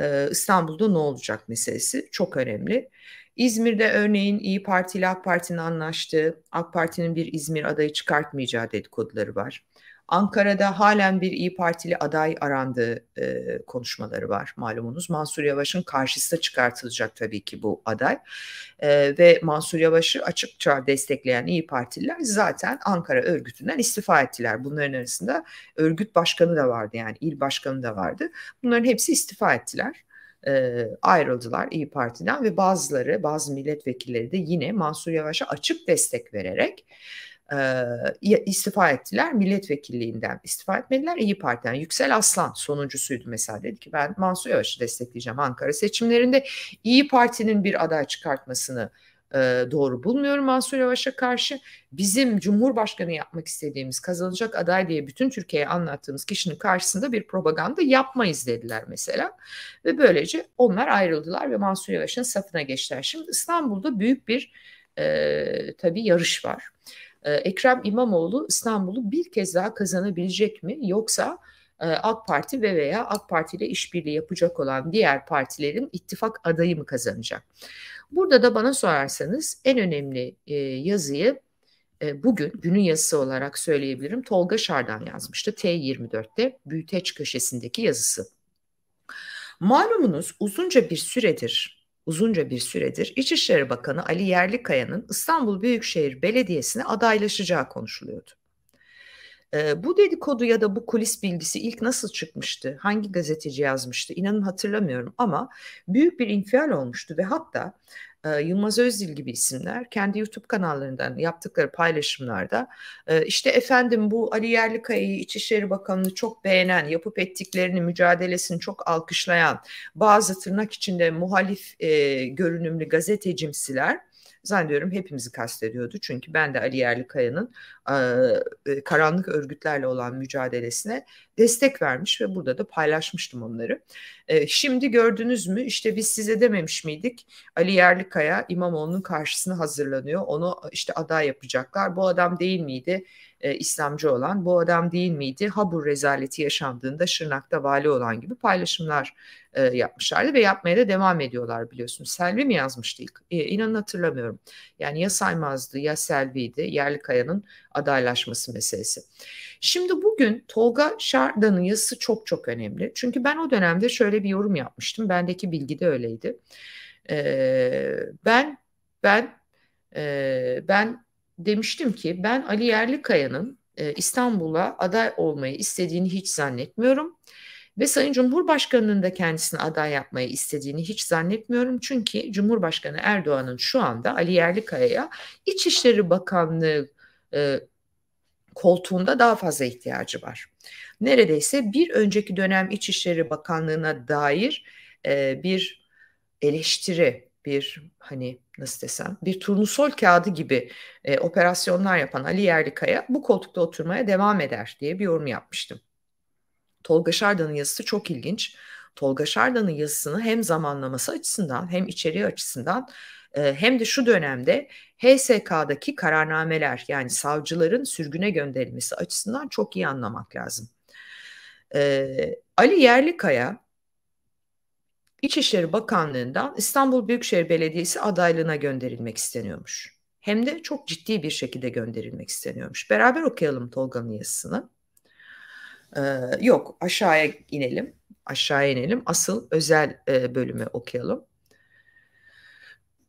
E, İstanbul'da ne olacak meselesi çok önemli. İzmir'de örneğin İyi Parti ile AK Parti'nin anlaştığı, AK Parti'nin bir İzmir adayı çıkartmayacağı dedikoduları var. Ankara'da halen bir İyi Partili aday arandığı e, konuşmaları var malumunuz. Mansur Yavaş'ın karşısına çıkartılacak tabii ki bu aday e, ve Mansur Yavaş'ı açıkça destekleyen İyi Partililer zaten Ankara örgütünden istifa ettiler. Bunların arasında örgüt başkanı da vardı yani il başkanı da vardı. Bunların hepsi istifa ettiler e, ayrıldılar İyi Parti'den ve bazıları bazı milletvekilleri de yine Mansur Yavaş'a açık destek vererek e, istifa ettiler milletvekilliğinden istifa etmediler İyi Parti'den Yüksel Aslan sonuncusuydu mesela dedi ki ben Mansur Yavaş'ı destekleyeceğim Ankara seçimlerinde İyi Parti'nin bir aday çıkartmasını e, doğru bulmuyorum Mansur Yavaş'a karşı. Bizim Cumhurbaşkanı yapmak istediğimiz kazanacak aday diye bütün Türkiye'ye anlattığımız kişinin karşısında bir propaganda yapmayız dediler mesela. Ve böylece onlar ayrıldılar ve Mansur Yavaş'ın safına geçtiler. Şimdi İstanbul'da büyük bir e, tabii yarış var. Ee, Ekrem İmamoğlu İstanbul'u bir kez daha kazanabilecek mi yoksa e, AK Parti ve veya AK Parti ile işbirliği yapacak olan diğer partilerin ittifak adayı mı kazanacak? Burada da bana sorarsanız en önemli e, yazıyı e, bugün günün yazısı olarak söyleyebilirim. Tolga Şardan yazmıştı T24'te Büyüteç köşesindeki yazısı. Malumunuz uzunca bir süredir uzunca bir süredir İçişleri Bakanı Ali Yerlikaya'nın İstanbul Büyükşehir Belediyesi'ne adaylaşacağı konuşuluyordu. E, bu dedikodu ya da bu kulis bilgisi ilk nasıl çıkmıştı? Hangi gazeteci yazmıştı? inanın hatırlamıyorum ama büyük bir infial olmuştu ve hatta ee, Yılmaz Özdil gibi isimler kendi YouTube kanallarından yaptıkları paylaşımlarda e, işte efendim bu Ali Yerlikaya'yı İçişleri Bakanı'nı çok beğenen, yapıp ettiklerini, mücadelesini çok alkışlayan bazı tırnak içinde muhalif e, görünümlü gazetecimsiler zannediyorum hepimizi kastediyordu. Çünkü ben de Ali Yerlikaya'nın e, e karanlık örgütlerle olan mücadelesine destek vermiş ve burada da paylaşmıştım onları. E, şimdi gördünüz mü işte biz size dememiş miydik Ali Yerlikaya İmamoğlu'nun karşısına hazırlanıyor. Onu e, işte aday yapacaklar. Bu adam değil miydi? e, İslamcı olan bu adam değil miydi? Habur rezaleti yaşandığında Şırnak'ta vali olan gibi paylaşımlar e, yapmışlardı ve yapmaya da devam ediyorlar biliyorsunuz. Selvi mi yazmıştı ilk? E, inanın hatırlamıyorum. Yani ya Saymaz'dı ya Selvi'ydi Yerlikaya'nın adaylaşması meselesi. Şimdi bugün Tolga Şardan'ın yazısı çok çok önemli. Çünkü ben o dönemde şöyle bir yorum yapmıştım. Bendeki bilgi de öyleydi. Ee, ben ben e, ben demiştim ki ben Ali Yerlikaya'nın e, İstanbul'a aday olmayı istediğini hiç zannetmiyorum. Ve Sayın Cumhurbaşkanı'nın da kendisini aday yapmayı istediğini hiç zannetmiyorum. Çünkü Cumhurbaşkanı Erdoğan'ın şu anda Ali Yerlikaya'ya İçişleri Bakanlığı e, koltuğunda daha fazla ihtiyacı var. Neredeyse bir önceki dönem İçişleri Bakanlığı'na dair e, bir eleştiri, bir hani nasıl desem bir turnusol kağıdı gibi e, operasyonlar yapan Ali Yerlikaya bu koltukta oturmaya devam eder diye bir yorum yapmıştım. Tolga Şardan'ın yazısı çok ilginç. Tolga Şardan'ın yazısını hem zamanlaması açısından hem içeriği açısından ee, hem de şu dönemde HSK'daki kararnameler yani savcıların sürgüne gönderilmesi açısından çok iyi anlamak lazım. Ee, Ali Yerlikaya İçişleri Bakanlığı'ndan İstanbul Büyükşehir Belediyesi adaylığına gönderilmek isteniyormuş. Hem de çok ciddi bir şekilde gönderilmek isteniyormuş. Beraber okuyalım Tolga'nın yazısını. Ee, yok aşağıya inelim. Aşağıya inelim. Asıl özel e, bölümü okuyalım.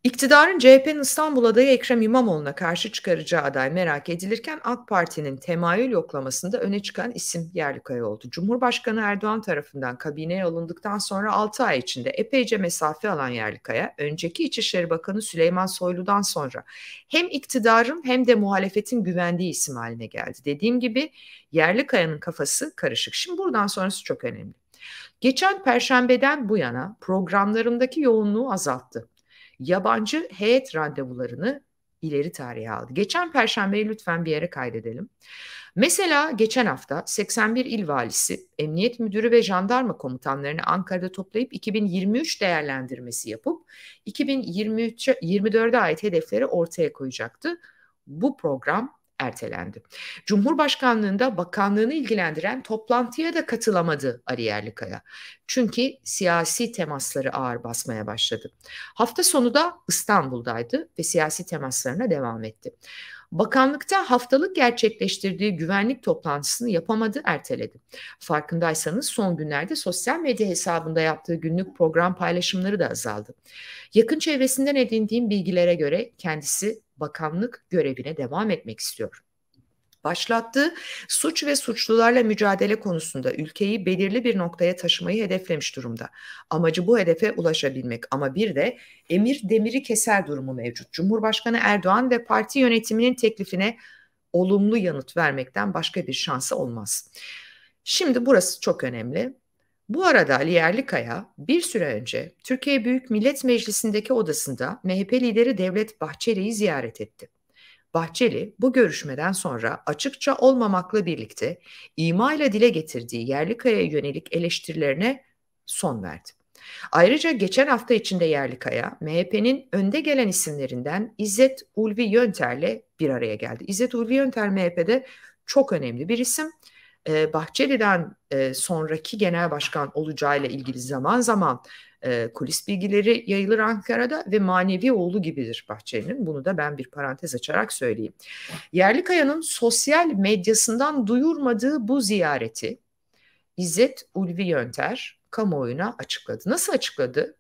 İktidarın CHP'nin İstanbul adayı Ekrem İmamoğlu'na karşı çıkaracağı aday merak edilirken AK Parti'nin temayül yoklamasında öne çıkan isim Yerlikaya oldu. Cumhurbaşkanı Erdoğan tarafından kabineye alındıktan sonra 6 ay içinde epeyce mesafe alan Yerlikaya, önceki İçişleri Bakanı Süleyman Soylu'dan sonra hem iktidarın hem de muhalefetin güvendiği isim haline geldi. Dediğim gibi Yerlikaya'nın kafası karışık. Şimdi buradan sonrası çok önemli. Geçen perşembeden bu yana programlarındaki yoğunluğu azalttı yabancı heyet randevularını ileri tarihe aldı. Geçen perşembeyi lütfen bir yere kaydedelim. Mesela geçen hafta 81 il valisi, emniyet müdürü ve jandarma komutanlarını Ankara'da toplayıp 2023 değerlendirmesi yapıp 2024'e ait hedefleri ortaya koyacaktı. Bu program ertelendi. Cumhurbaşkanlığında bakanlığını ilgilendiren toplantıya da katılamadı Ali Yerlikaya. Çünkü siyasi temasları ağır basmaya başladı. Hafta sonu da İstanbul'daydı ve siyasi temaslarına devam etti. Bakanlıkta haftalık gerçekleştirdiği güvenlik toplantısını yapamadı, erteledi. Farkındaysanız son günlerde sosyal medya hesabında yaptığı günlük program paylaşımları da azaldı. Yakın çevresinden edindiğim bilgilere göre kendisi bakanlık görevine devam etmek istiyor Başlattığı Suç ve suçlularla mücadele konusunda ülkeyi belirli bir noktaya taşımayı hedeflemiş durumda. Amacı bu hedefe ulaşabilmek ama bir de emir demiri keser durumu mevcut. Cumhurbaşkanı Erdoğan ve parti yönetiminin teklifine olumlu yanıt vermekten başka bir şansı olmaz. Şimdi burası çok önemli. Bu arada Ali Yerlikaya bir süre önce Türkiye Büyük Millet Meclisi'ndeki odasında MHP lideri Devlet Bahçeli'yi ziyaret etti. Bahçeli bu görüşmeden sonra açıkça olmamakla birlikte imayla dile getirdiği Yerlikaya'ya yönelik eleştirilerine son verdi. Ayrıca geçen hafta içinde Yerlikaya, MHP'nin önde gelen isimlerinden İzzet Ulvi Yönter'le bir araya geldi. İzzet Ulvi Yönter MHP'de çok önemli bir isim e, Bahçeli'den e, sonraki genel başkan olacağıyla ilgili zaman zaman e, kulis bilgileri yayılır Ankara'da ve manevi oğlu gibidir Bahçeli'nin. Bunu da ben bir parantez açarak söyleyeyim. Yerli Kaya'nın sosyal medyasından duyurmadığı bu ziyareti İzzet Ulvi Yönter kamuoyuna açıkladı. Nasıl açıkladı?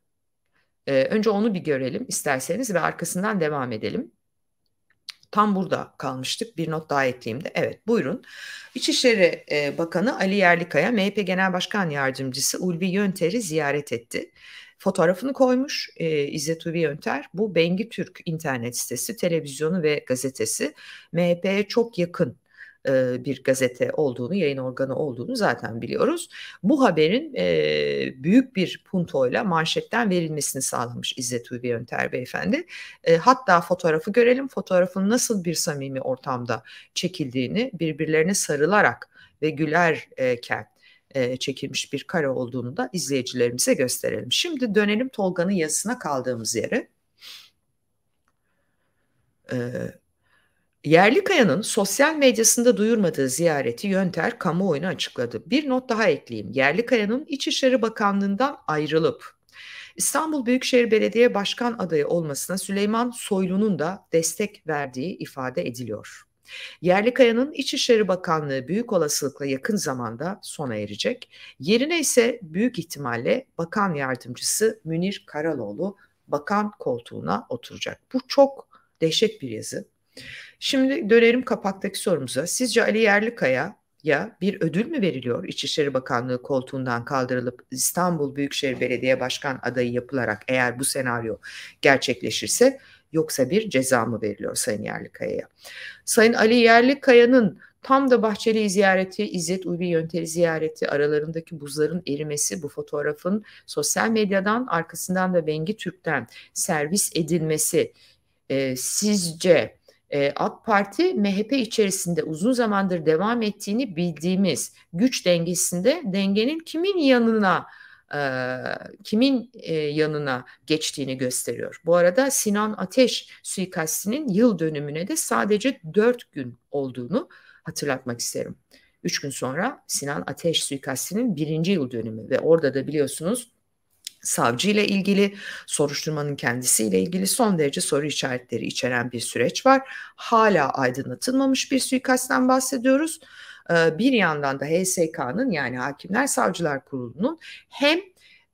Ee, önce onu bir görelim isterseniz ve arkasından devam edelim tam burada kalmıştık. Bir not daha ekleyeyim de. Evet buyurun. İçişleri e, Bakanı Ali Yerlikaya MHP Genel Başkan Yardımcısı Ulvi Yönter'i ziyaret etti. Fotoğrafını koymuş e, İzzet Ulvi Yönter. Bu Bengi Türk internet sitesi, televizyonu ve gazetesi MHP'ye çok yakın bir gazete olduğunu, yayın organı olduğunu zaten biliyoruz. Bu haberin e, büyük bir puntoyla manşetten verilmesini sağlamış İzzet Uyvi Yönter beyefendi. E, hatta fotoğrafı görelim. Fotoğrafın nasıl bir samimi ortamda çekildiğini birbirlerine sarılarak ve gülerken e, çekilmiş bir kare olduğunu da izleyicilerimize gösterelim. Şimdi dönelim Tolga'nın yazısına kaldığımız yere. Evet Yerli Kayanın sosyal medyasında duyurmadığı ziyareti Yönter kamuoyuna açıkladı. Bir not daha ekleyeyim. Yerli Kayanın İçişleri Bakanlığı'ndan ayrılıp İstanbul Büyükşehir Belediye Başkan adayı olmasına Süleyman Soylu'nun da destek verdiği ifade ediliyor. Yerli Kayanın İçişleri Bakanlığı büyük olasılıkla yakın zamanda sona erecek. Yerine ise büyük ihtimalle Bakan Yardımcısı Münir Karaloğlu bakan koltuğuna oturacak. Bu çok dehşet bir yazı. Şimdi dönerim kapaktaki sorumuza. Sizce Ali Yerlikaya ya bir ödül mü veriliyor İçişleri Bakanlığı koltuğundan kaldırılıp İstanbul Büyükşehir Belediye Başkan adayı yapılarak eğer bu senaryo gerçekleşirse yoksa bir ceza mı veriliyor Sayın Yerlikaya'ya? Sayın Ali Yerlikaya'nın tam da Bahçeli ziyareti, İzzet Uybi Yönter'i ziyareti, aralarındaki buzların erimesi, bu fotoğrafın sosyal medyadan arkasından da Bengi Türk'ten servis edilmesi e, sizce e, AK Parti MHP içerisinde uzun zamandır devam ettiğini bildiğimiz güç dengesinde dengenin kimin yanına e, kimin e, yanına geçtiğini gösteriyor. Bu arada Sinan Ateş suikastinin yıl dönümüne de sadece dört gün olduğunu hatırlatmak isterim. Üç gün sonra Sinan Ateş suikastinin birinci yıl dönümü ve orada da biliyorsunuz Savcı ile ilgili, soruşturmanın kendisiyle ilgili son derece soru işaretleri içeren bir süreç var. Hala aydınlatılmamış bir suikastten bahsediyoruz. Ee, bir yandan da HSK'nın yani Hakimler Savcılar Kurulu'nun hem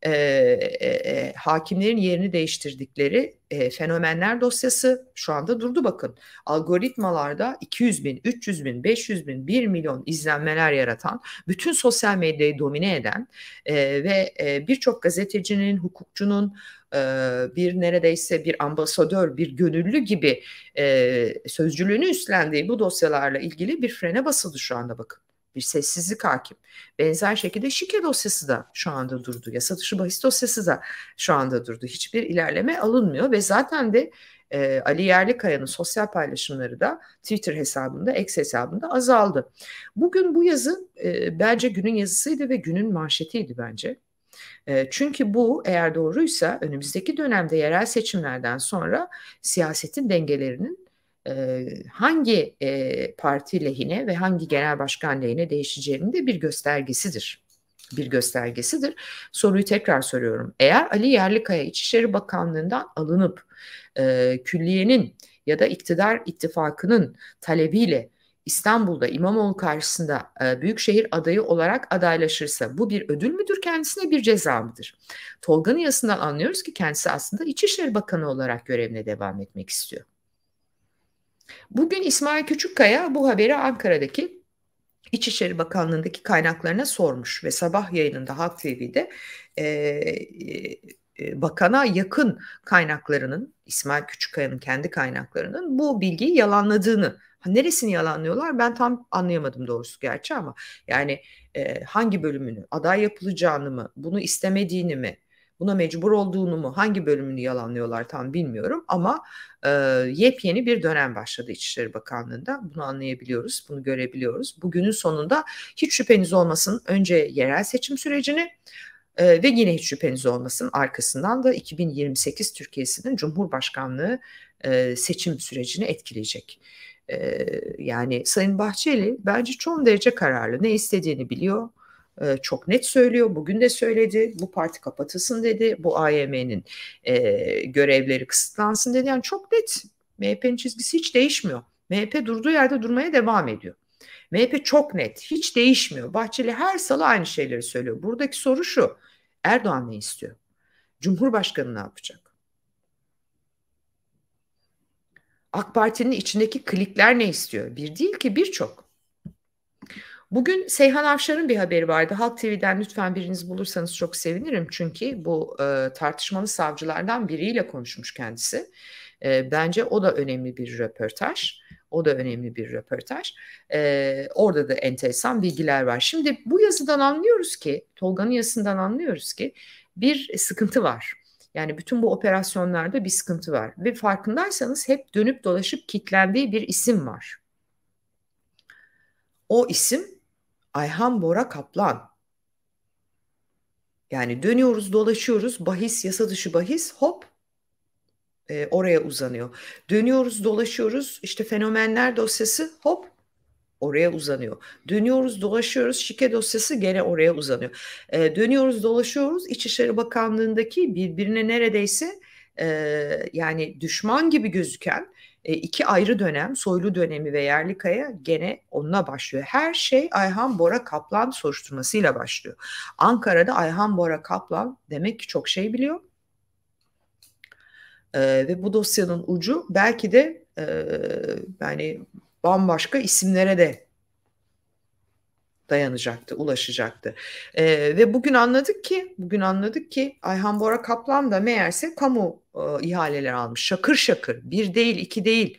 e, e, e, hakimlerin yerini değiştirdikleri e, fenomenler dosyası şu anda durdu bakın. Algoritmalarda 200 bin, 300 bin, 500 bin, 1 milyon izlenmeler yaratan, bütün sosyal medyayı domine eden e, ve e, birçok gazetecinin, hukukçunun, e, bir neredeyse bir ambasador, bir gönüllü gibi e, sözcülüğünü üstlendiği bu dosyalarla ilgili bir frene basıldı şu anda bakın bir sessizlik hakim. Benzer şekilde şike dosyası da şu anda durdu. Yasa dışı bahis dosyası da şu anda durdu. Hiçbir ilerleme alınmıyor ve zaten de e, Ali Yerlikaya'nın sosyal paylaşımları da Twitter hesabında, X hesabında azaldı. Bugün bu yazı e, bence günün yazısıydı ve günün manşetiydi bence. E, çünkü bu eğer doğruysa önümüzdeki dönemde yerel seçimlerden sonra siyasetin dengelerinin e, hangi e, parti lehine ve hangi genel başkan lehine değişeceğinin de bir göstergesidir. Bir göstergesidir. Soruyu tekrar soruyorum. Eğer Ali Yerlikaya İçişleri Bakanlığı'ndan alınıp e, külliyenin ya da iktidar ittifakının talebiyle İstanbul'da İmamoğlu karşısında e, büyükşehir adayı olarak adaylaşırsa bu bir ödül müdür kendisine bir ceza mıdır? Tolga Niyası'ndan anlıyoruz ki kendisi aslında İçişleri Bakanı olarak görevine devam etmek istiyor. Bugün İsmail Küçükkaya bu haberi Ankara'daki İçişleri Bakanlığı'ndaki kaynaklarına sormuş ve sabah yayınında Halk TV'de e, bakana yakın kaynaklarının İsmail Küçükkaya'nın kendi kaynaklarının bu bilgiyi yalanladığını neresini yalanlıyorlar ben tam anlayamadım doğrusu gerçi ama yani e, hangi bölümünü aday yapılacağını mı bunu istemediğini mi buna mecbur olduğunu mu hangi bölümünü yalanlıyorlar tam bilmiyorum ama e, yepyeni bir dönem başladı İçişleri Bakanlığı'nda bunu anlayabiliyoruz bunu görebiliyoruz. Bugünün sonunda hiç şüpheniz olmasın önce yerel seçim sürecini e, ve yine hiç şüpheniz olmasın arkasından da 2028 Türkiye'sinin Cumhurbaşkanlığı e, seçim sürecini etkileyecek. E, yani Sayın Bahçeli bence çok derece kararlı ne istediğini biliyor e, çok net söylüyor. Bugün de söyledi. Bu parti kapatılsın dedi. Bu AYM'nin e, görevleri kısıtlansın dedi. Yani çok net. MHP'nin çizgisi hiç değişmiyor. MHP durduğu yerde durmaya devam ediyor. MHP çok net. Hiç değişmiyor. Bahçeli her salı aynı şeyleri söylüyor. Buradaki soru şu. Erdoğan ne istiyor? Cumhurbaşkanı ne yapacak? AK Parti'nin içindeki klikler ne istiyor? Bir değil ki birçok. Bugün Seyhan Avşar'ın bir haberi vardı. Halk TV'den lütfen biriniz bulursanız çok sevinirim. Çünkü bu e, tartışmalı savcılardan biriyle konuşmuş kendisi. E, bence o da önemli bir röportaj. O da önemli bir röportaj. E, orada da enteresan bilgiler var. Şimdi bu yazıdan anlıyoruz ki, Tolga'nın yazısından anlıyoruz ki bir sıkıntı var. Yani bütün bu operasyonlarda bir sıkıntı var. Ve farkındaysanız hep dönüp dolaşıp kitlendiği bir isim var. O isim Ayhan Bora Kaplan. Yani dönüyoruz dolaşıyoruz bahis yasa dışı bahis hop e, oraya uzanıyor. Dönüyoruz dolaşıyoruz işte fenomenler dosyası hop oraya uzanıyor. Dönüyoruz dolaşıyoruz şike dosyası gene oraya uzanıyor. E, dönüyoruz dolaşıyoruz İçişleri Bakanlığı'ndaki birbirine neredeyse e, yani düşman gibi gözüken e, iki ayrı dönem Soylu dönemi ve Yerli Kaya gene onunla başlıyor. Her şey Ayhan Bora Kaplan soruşturmasıyla başlıyor. Ankara'da Ayhan Bora Kaplan demek ki çok şey biliyor. E, ve bu dosyanın ucu belki de e, yani bambaşka isimlere de dayanacaktı, ulaşacaktı. E, ve bugün anladık ki, bugün anladık ki Ayhan Bora Kaplan da meğerse kamu e, ihaleler almış. Şakır şakır bir değil iki değil.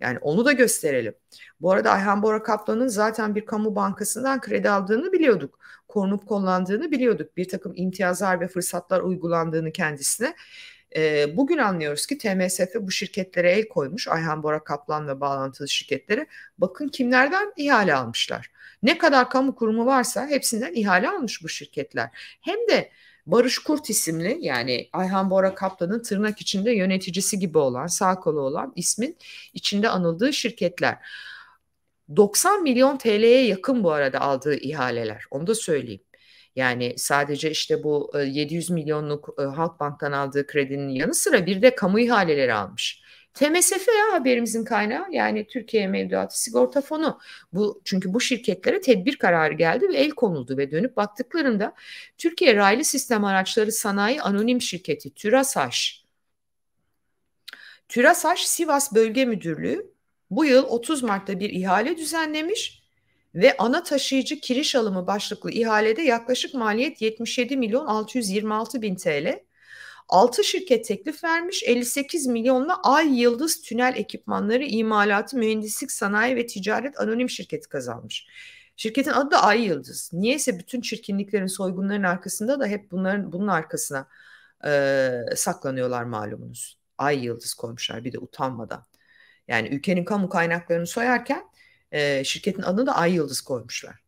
Yani onu da gösterelim. Bu arada Ayhan Bora Kaplan'ın zaten bir kamu bankasından kredi aldığını biliyorduk. Korunup kullandığını biliyorduk. Bir takım imtiyazlar ve fırsatlar uygulandığını kendisine. E, bugün anlıyoruz ki TMSF bu şirketlere el koymuş. Ayhan Bora Kaplan'la bağlantılı şirketlere. Bakın kimlerden ihale almışlar. Ne kadar kamu kurumu varsa hepsinden ihale almış bu şirketler. Hem de Barış Kurt isimli yani Ayhan Bora Kaplan'ın tırnak içinde yöneticisi gibi olan, sağ kolu olan ismin içinde anıldığı şirketler. 90 milyon TL'ye yakın bu arada aldığı ihaleler. Onu da söyleyeyim. Yani sadece işte bu 700 e, milyonluk e, Halkbank'tan aldığı kredinin yanı sıra bir de kamu ihaleleri almış. TMSF ya haberimizin kaynağı yani Türkiye Mevduatı Sigorta Fonu. Bu çünkü bu şirketlere tedbir kararı geldi ve el konuldu ve dönüp baktıklarında Türkiye Raylı Sistem Araçları Sanayi Anonim Şirketi TÜRASAŞ TÜRASAŞ Sivas Bölge Müdürlüğü bu yıl 30 Mart'ta bir ihale düzenlemiş ve ana taşıyıcı kiriş alımı başlıklı ihalede yaklaşık maliyet 77 milyon 626 bin TL 6 şirket teklif vermiş 58 milyonla Ay Yıldız Tünel Ekipmanları İmalatı Mühendislik Sanayi ve Ticaret Anonim Şirketi kazanmış. Şirketin adı da Ay Yıldız. Niyeyse bütün çirkinliklerin, soygunların arkasında da hep bunların bunun arkasına e, saklanıyorlar malumunuz. Ay Yıldız koymuşlar bir de utanmadan. Yani ülkenin kamu kaynaklarını soyarken e, şirketin adını da Ay Yıldız koymuşlar.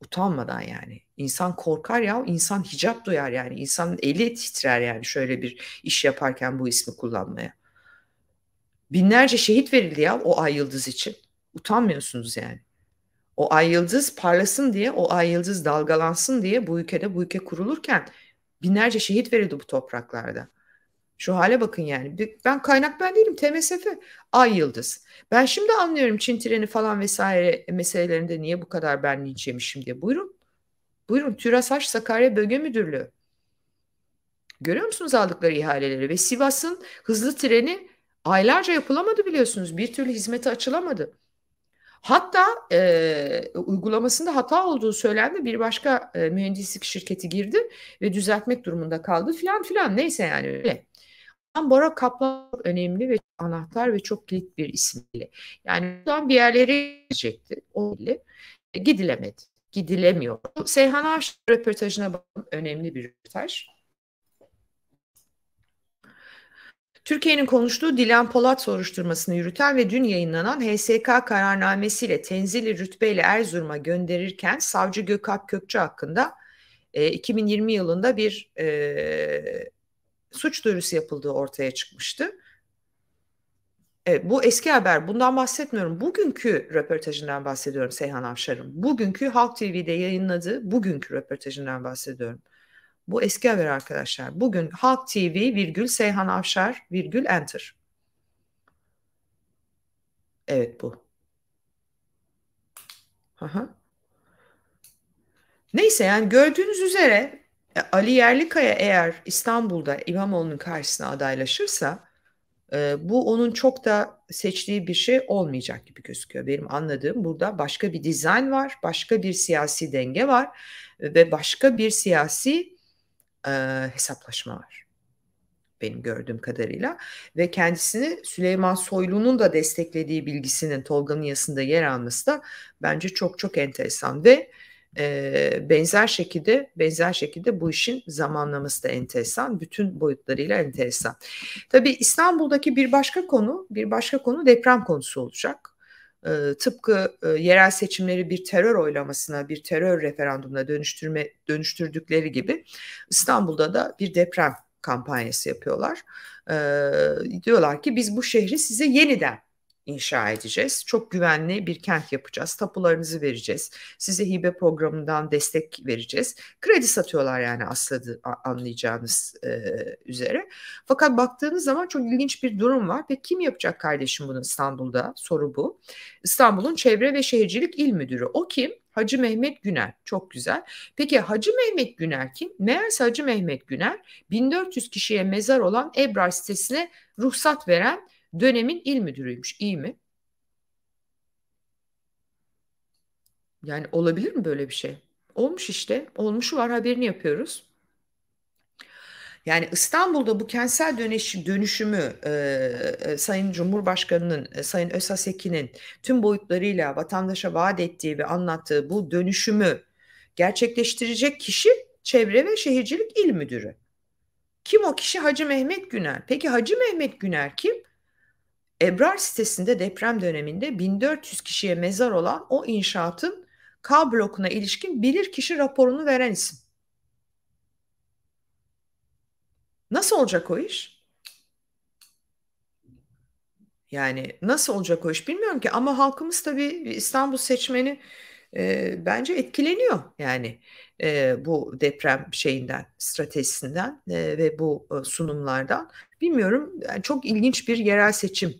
Utanmadan yani. İnsan korkar ya, insan hicap duyar yani. İnsanın eli titrer yani şöyle bir iş yaparken bu ismi kullanmaya. Binlerce şehit verildi ya o ay yıldız için. Utanmıyorsunuz yani. O ay yıldız parlasın diye, o ay yıldız dalgalansın diye bu ülkede bu ülke kurulurken binlerce şehit verildi bu topraklarda. Şu hale bakın yani. Ben kaynak ben değilim. TMSF. Ay Yıldız. Ben şimdi anlıyorum Çin treni falan vesaire meselelerinde niye bu kadar ben linç yemişim diye. Buyurun. Buyurun TÜRASAŞ Sakarya Bölge Müdürlüğü. Görüyor musunuz aldıkları ihaleleri? Ve Sivas'ın hızlı treni aylarca yapılamadı biliyorsunuz. Bir türlü hizmete açılamadı. Hatta e, uygulamasında hata olduğu söylendi. Bir başka e, mühendislik şirketi girdi ve düzeltmek durumunda kaldı filan filan. Neyse yani öyle. Ama Bora Kaplan önemli ve anahtar ve çok kilit bir isimli. Yani bir yerlere gidecekti. O bile gidilemedi gidilemiyor. Seyhan Ağaç röportajına bakın önemli bir röportaj. Türkiye'nin konuştuğu Dilan Polat soruşturmasını yürüten ve dün yayınlanan HSK kararnamesiyle tenzili rütbeyle Erzurum'a gönderirken savcı Gökhan Kökçü hakkında e, 2020 yılında bir e, suç duyurusu yapıldığı ortaya çıkmıştı. E, bu eski haber bundan bahsetmiyorum. Bugünkü röportajından bahsediyorum Seyhan Avşar'ın. Bugünkü Halk TV'de yayınladığı bugünkü röportajından bahsediyorum. Bu eski haber arkadaşlar. Bugün Halk TV virgül Seyhan Avşar virgül enter. Evet bu. Aha. Neyse yani gördüğünüz üzere e, Ali Yerlikaya eğer İstanbul'da İmamoğlu'nun karşısına adaylaşırsa e, bu onun çok da seçtiği bir şey olmayacak gibi gözüküyor. Benim anladığım burada başka bir dizayn var, başka bir siyasi denge var ve başka bir siyasi e, hesaplaşma var benim gördüğüm kadarıyla ve kendisini Süleyman Soylu'nun da desteklediği bilgisinin Tolga'nın yazısında yer alması da bence çok çok enteresan ve e, benzer şekilde benzer şekilde bu işin zamanlaması da enteresan. Bütün boyutlarıyla enteresan. Tabii İstanbul'daki bir başka konu, bir başka konu deprem konusu olacak. E, tıpkı e, yerel seçimleri bir terör oylamasına, bir terör referandumuna dönüştürme dönüştürdükleri gibi İstanbul'da da bir deprem kampanyası yapıyorlar. E, diyorlar ki biz bu şehri size yeniden inşa edeceğiz. Çok güvenli bir kent yapacağız. Tapularınızı vereceğiz. Size hibe programından destek vereceğiz. Kredi satıyorlar yani asladı anlayacağınız e, üzere. Fakat baktığınız zaman çok ilginç bir durum var. Ve kim yapacak kardeşim bunu İstanbul'da? Soru bu. İstanbul'un Çevre ve Şehircilik İl Müdürü. O kim? Hacı Mehmet Güner çok güzel. Peki Hacı Mehmet Güner kim? Meğerse Hacı Mehmet Güner 1400 kişiye mezar olan Ebrar sitesine ruhsat veren dönemin il müdürüymüş. İyi mi? Yani olabilir mi böyle bir şey? Olmuş işte. Olmuşu var haberini yapıyoruz. Yani İstanbul'da bu kentsel dönüş, dönüşümü e, e Sayın Cumhurbaşkanı'nın, e, Sayın Özaseki'nin tüm boyutlarıyla vatandaşa vaat ettiği ve anlattığı bu dönüşümü gerçekleştirecek kişi Çevre ve Şehircilik İl Müdürü. Kim o kişi? Hacı Mehmet Güner. Peki Hacı Mehmet Güner kim? Ebrar sitesinde deprem döneminde 1400 kişiye mezar olan o inşaatın K blokuna ilişkin bilirkişi raporunu veren isim. Nasıl olacak o iş? Yani nasıl olacak o iş bilmiyorum ki ama halkımız tabii İstanbul seçmeni e, bence etkileniyor yani e, bu deprem şeyinden stratejisinden e, ve bu e, sunumlardan bilmiyorum yani çok ilginç bir yerel seçim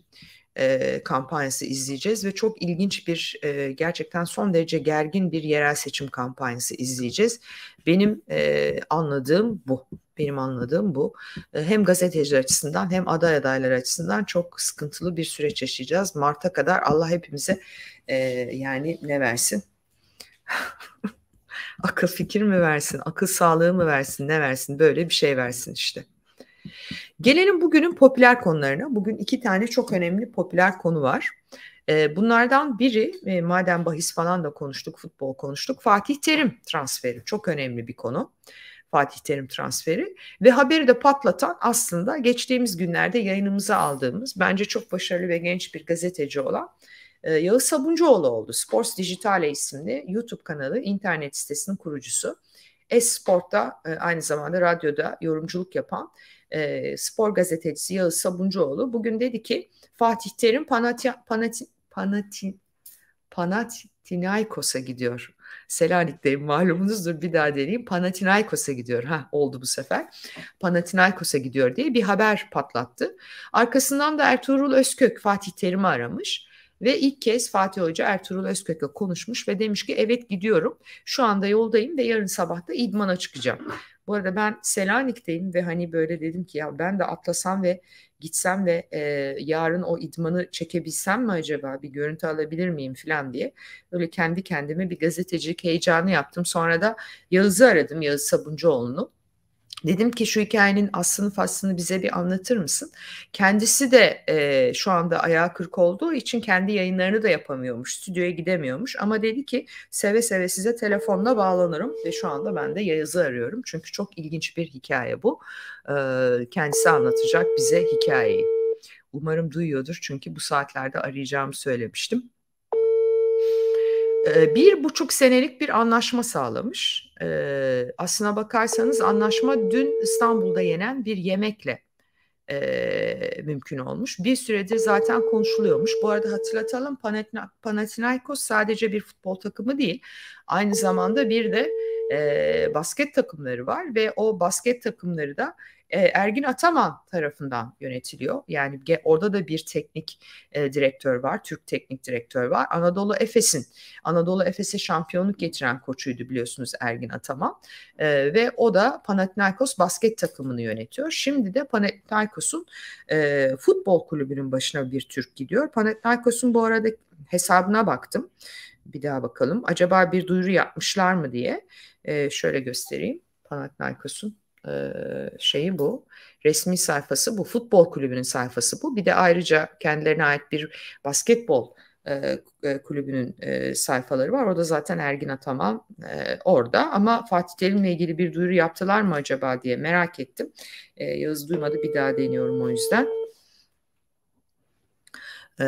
e, kampanyası izleyeceğiz ve çok ilginç bir e, gerçekten son derece gergin bir yerel seçim kampanyası izleyeceğiz. Benim e, anladığım bu. Benim anladığım bu. E, hem gazeteciler açısından hem aday adaylar açısından çok sıkıntılı bir süreç yaşayacağız. Mart'a kadar Allah hepimize e, yani ne versin? akıl fikir mi versin, akıl sağlığı mı versin, ne versin böyle bir şey versin işte. Gelelim bugünün popüler konularına. Bugün iki tane çok önemli popüler konu var. Ee, bunlardan biri e, madem bahis falan da konuştuk, futbol konuştuk. Fatih Terim transferi çok önemli bir konu. Fatih Terim transferi ve haberi de patlatan aslında geçtiğimiz günlerde yayınımıza aldığımız bence çok başarılı ve genç bir gazeteci olan ee, Yağız Sabuncuoğlu oldu. Sports Dijitale isimli YouTube kanalı, internet sitesinin kurucusu. Esport'ta e, aynı zamanda radyoda yorumculuk yapan e, spor gazetecisi Yağız Sabuncuoğlu bugün dedi ki Fatih Terim Panati, Panati, Panati, Panathinaikos'a gidiyor. Selanik'teyim malumunuzdur bir daha deneyeyim. Panathinaikos'a gidiyor. Ha oldu bu sefer. Panathinaikos'a gidiyor diye bir haber patlattı. Arkasından da Ertuğrul Özkök Fatih Terim'i aramış. Ve ilk kez Fatih Hoca Ertuğrul Özkök'e konuşmuş ve demiş ki evet gidiyorum. Şu anda yoldayım ve yarın sabah da idmana çıkacağım. Bu arada ben Selanik'teyim ve hani böyle dedim ki ya ben de atlasam ve gitsem ve e, yarın o idmanı çekebilsem mi acaba bir görüntü alabilir miyim falan diye. Böyle kendi kendime bir gazetecilik heyecanı yaptım. Sonra da Yağız'ı aradım Yağız Sabuncuoğlu'nu. Dedim ki şu hikayenin aslını faslını bize bir anlatır mısın? Kendisi de e, şu anda ayağı kırk olduğu için kendi yayınlarını da yapamıyormuş. Stüdyoya gidemiyormuş ama dedi ki seve seve size telefonla bağlanırım ve şu anda ben de Yağız'ı arıyorum. Çünkü çok ilginç bir hikaye bu. E, kendisi anlatacak bize hikayeyi. Umarım duyuyordur çünkü bu saatlerde arayacağımı söylemiştim bir buçuk senelik bir anlaşma sağlamış. Aslına bakarsanız anlaşma dün İstanbul'da yenen bir yemekle mümkün olmuş. Bir süredir zaten konuşuluyormuş. Bu arada hatırlatalım Panathinaikos sadece bir futbol takımı değil. Aynı zamanda bir de basket takımları var ve o basket takımları da e, Ergin Ataman tarafından yönetiliyor. Yani orada da bir teknik e, direktör var, Türk teknik direktör var. Anadolu Efes'in, Anadolu Efes'e şampiyonluk getiren koçuydu biliyorsunuz Ergin Ataman. E, ve o da Panathinaikos basket takımını yönetiyor. Şimdi de Panathinaikos'un e, futbol kulübünün başına bir Türk gidiyor. Panathinaikos'un bu arada hesabına baktım. Bir daha bakalım. Acaba bir duyuru yapmışlar mı diye. E, şöyle göstereyim. Panathinaikos'un şeyi bu. Resmi sayfası bu. Futbol kulübünün sayfası bu. Bir de ayrıca kendilerine ait bir basketbol kulübünün sayfaları var. o da zaten Ergin Ataman e, orada. Ama Fatih Terim'le ilgili bir duyuru yaptılar mı acaba diye merak ettim. E, Yağız duymadı bir daha deniyorum o yüzden. E,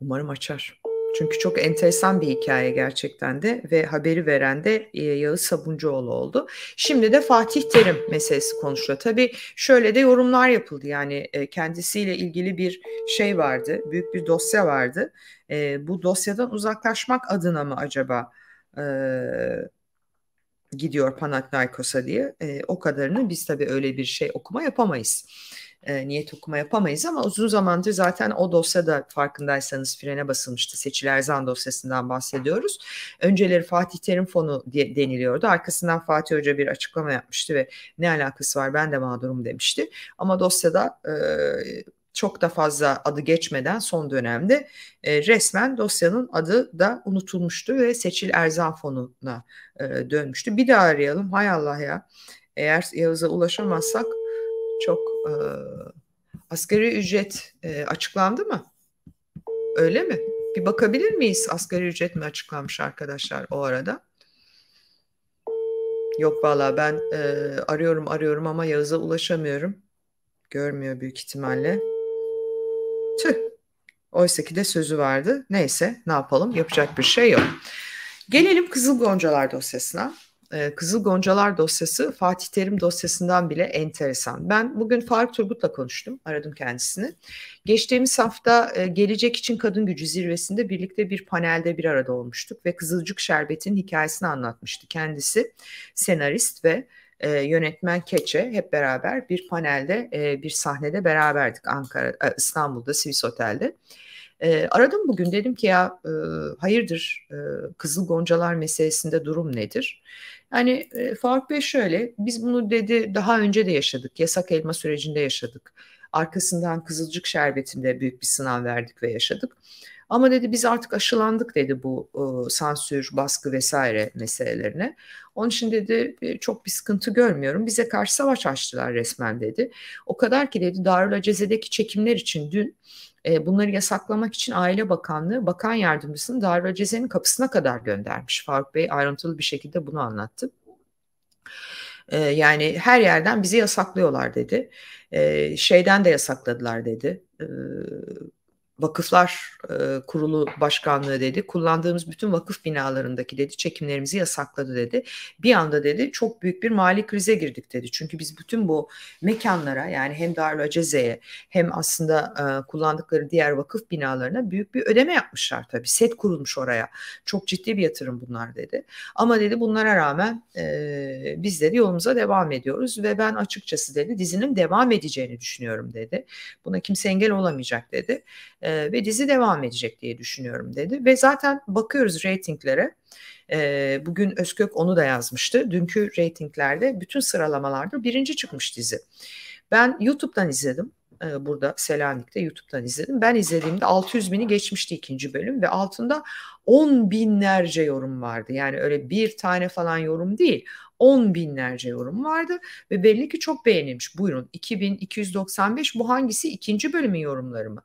umarım açar. Çünkü çok enteresan bir hikaye gerçekten de ve haberi veren de e, Yağız Sabuncuoğlu oldu. Şimdi de Fatih Terim meselesi konuşuluyor. Tabii şöyle de yorumlar yapıldı yani e, kendisiyle ilgili bir şey vardı, büyük bir dosya vardı. E, bu dosyadan uzaklaşmak adına mı acaba gidiyor Panathinaikos'a diye. O kadarını biz tabii öyle bir şey okuma yapamayız e, niyet okuma yapamayız ama uzun zamandır zaten o dosyada farkındaysanız frene basılmıştı. Seçil Erzan dosyasından bahsediyoruz. Önceleri Fatih Terim Fonu diye deniliyordu. Arkasından Fatih Hoca bir açıklama yapmıştı ve ne alakası var ben de mağdurum demişti. Ama dosyada e, çok da fazla adı geçmeden son dönemde e, resmen dosyanın adı da unutulmuştu ve Seçil Erzan Fonu'na e, dönmüştü. Bir daha arayalım hay Allah ya eğer Yavuz'a ulaşamazsak çok e, asgari ücret e, açıklandı mı? Öyle mi? Bir bakabilir miyiz asgari ücret mi açıklanmış arkadaşlar o arada? Yok valla ben e, arıyorum arıyorum ama Yağız'a ulaşamıyorum. Görmüyor büyük ihtimalle. Tüh. Oysa ki de sözü vardı. Neyse ne yapalım yapacak bir şey yok. Gelelim Kızıl Goncalar dosyasına. E, Kızıl Goncalar dosyası Fatih Terim dosyasından bile enteresan. Ben bugün Faruk Turgut'la konuştum, aradım kendisini. Geçtiğimiz hafta e, Gelecek için Kadın Gücü zirvesinde birlikte bir panelde bir arada olmuştuk ve Kızılcık Şerbet'in hikayesini anlatmıştı. Kendisi senarist ve e, yönetmen Keçe hep beraber bir panelde, bir sahnede beraberdik Ankara, İstanbul'da Swiss Otel'de. E, aradım bugün dedim ki ya e, hayırdır e, Kızıl Goncalar meselesinde durum nedir? Yani e, Faruk Bey şöyle, biz bunu dedi daha önce de yaşadık, yasak elma sürecinde yaşadık. Arkasından Kızılcık Şerbeti'nde büyük bir sınav verdik ve yaşadık. Ama dedi biz artık aşılandık dedi bu e, sansür, baskı vesaire meselelerine. Onun için dedi çok bir sıkıntı görmüyorum. Bize karşı savaş açtılar resmen dedi. O kadar ki dedi Darül Aceze'deki çekimler için dün ee, bunları yasaklamak için Aile Bakanlığı Bakan Yardımcısını darbe cezenin kapısına kadar göndermiş. Faruk Bey ayrıntılı bir şekilde bunu anlattı. Ee, yani her yerden bizi yasaklıyorlar dedi. Ee, şeyden de yasakladılar dedi. Vakıflar e, Kurulu Başkanlığı dedi. Kullandığımız bütün vakıf binalarındaki dedi çekimlerimizi yasakladı dedi. Bir anda dedi çok büyük bir mali krize girdik dedi. Çünkü biz bütün bu mekanlara yani hem Darül Aceze'ye hem aslında e, kullandıkları diğer vakıf binalarına büyük bir ödeme yapmışlar tabii. Set kurulmuş oraya. Çok ciddi bir yatırım bunlar dedi. Ama dedi bunlara rağmen e, biz dedi yolumuza devam ediyoruz ve ben açıkçası dedi dizinin devam edeceğini düşünüyorum dedi. Buna kimse engel olamayacak dedi e, ve dizi devam edecek diye düşünüyorum dedi. Ve zaten bakıyoruz reytinglere. E, bugün Özkök onu da yazmıştı. Dünkü reytinglerde bütün sıralamalarda birinci çıkmış dizi. Ben YouTube'dan izledim e, burada Selanik'te YouTube'dan izledim. Ben izlediğimde 600 bini geçmişti ikinci bölüm ve altında 10 binlerce yorum vardı. Yani öyle bir tane falan yorum değil. 10 binlerce yorum vardı ve belli ki çok beğenilmiş. Buyurun 2295 bu hangisi ikinci bölümün yorumları mı?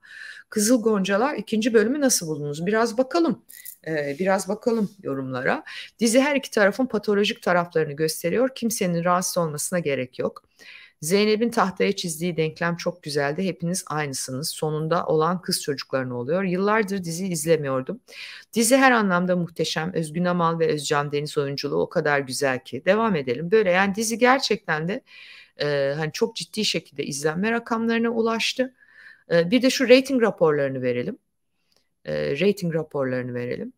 Kızıl Goncalar ikinci bölümü nasıl buldunuz? Biraz bakalım. Ee, biraz bakalım yorumlara. Dizi her iki tarafın patolojik taraflarını gösteriyor. Kimsenin rahatsız olmasına gerek yok. Zeynep'in tahtaya çizdiği denklem çok güzeldi. Hepiniz aynısınız. Sonunda olan kız çocuklarına oluyor. Yıllardır dizi izlemiyordum. Dizi her anlamda muhteşem. Özgün Amal ve Özcan Deniz oyunculuğu o kadar güzel ki. Devam edelim. Böyle yani dizi gerçekten de e, hani çok ciddi şekilde izlenme rakamlarına ulaştı. Ee, bir de şu rating raporlarını verelim. Ee, rating raporlarını verelim.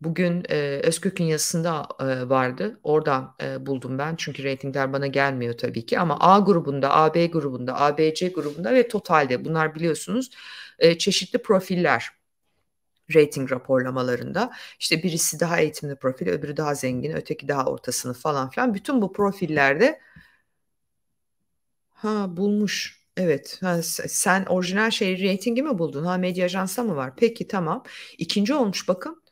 Bugün e, Özkök'ün yazısında e, vardı. Oradan e, buldum ben. Çünkü reytingler bana gelmiyor tabii ki. Ama A grubunda, AB grubunda, ABC grubunda ve totalde bunlar biliyorsunuz e, çeşitli profiller rating raporlamalarında. İşte birisi daha eğitimli profil, öbürü daha zengin, öteki daha orta sınıf falan filan. Bütün bu profillerde ha bulmuş Evet. Ha, sen orijinal şey reytingi mi buldun? Ha medya ajansı mı var? Peki tamam. İkinci olmuş bakın.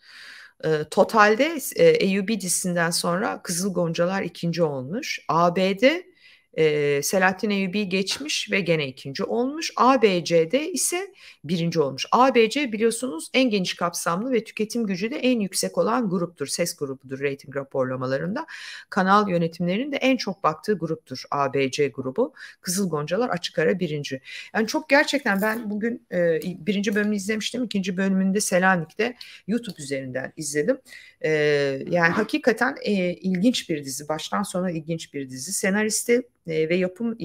E, totalde e, AUB dizisinden sonra Kızıl Goncalar ikinci olmuş. ABD e, Selahattin Eyyubi geçmiş ve gene ikinci olmuş. ABC'de ise birinci olmuş. ABC biliyorsunuz en geniş kapsamlı ve tüketim gücü de en yüksek olan gruptur. Ses grubudur rating raporlamalarında. Kanal yönetimlerinin de en çok baktığı gruptur ABC grubu. Kızıl Goncalar açık ara birinci. Yani çok gerçekten ben bugün e, birinci bölümünü izlemiştim. ikinci bölümünde Selanik'te YouTube üzerinden izledim. E, yani hakikaten e, ilginç bir dizi. Baştan sona ilginç bir dizi. Senaristi ve yapım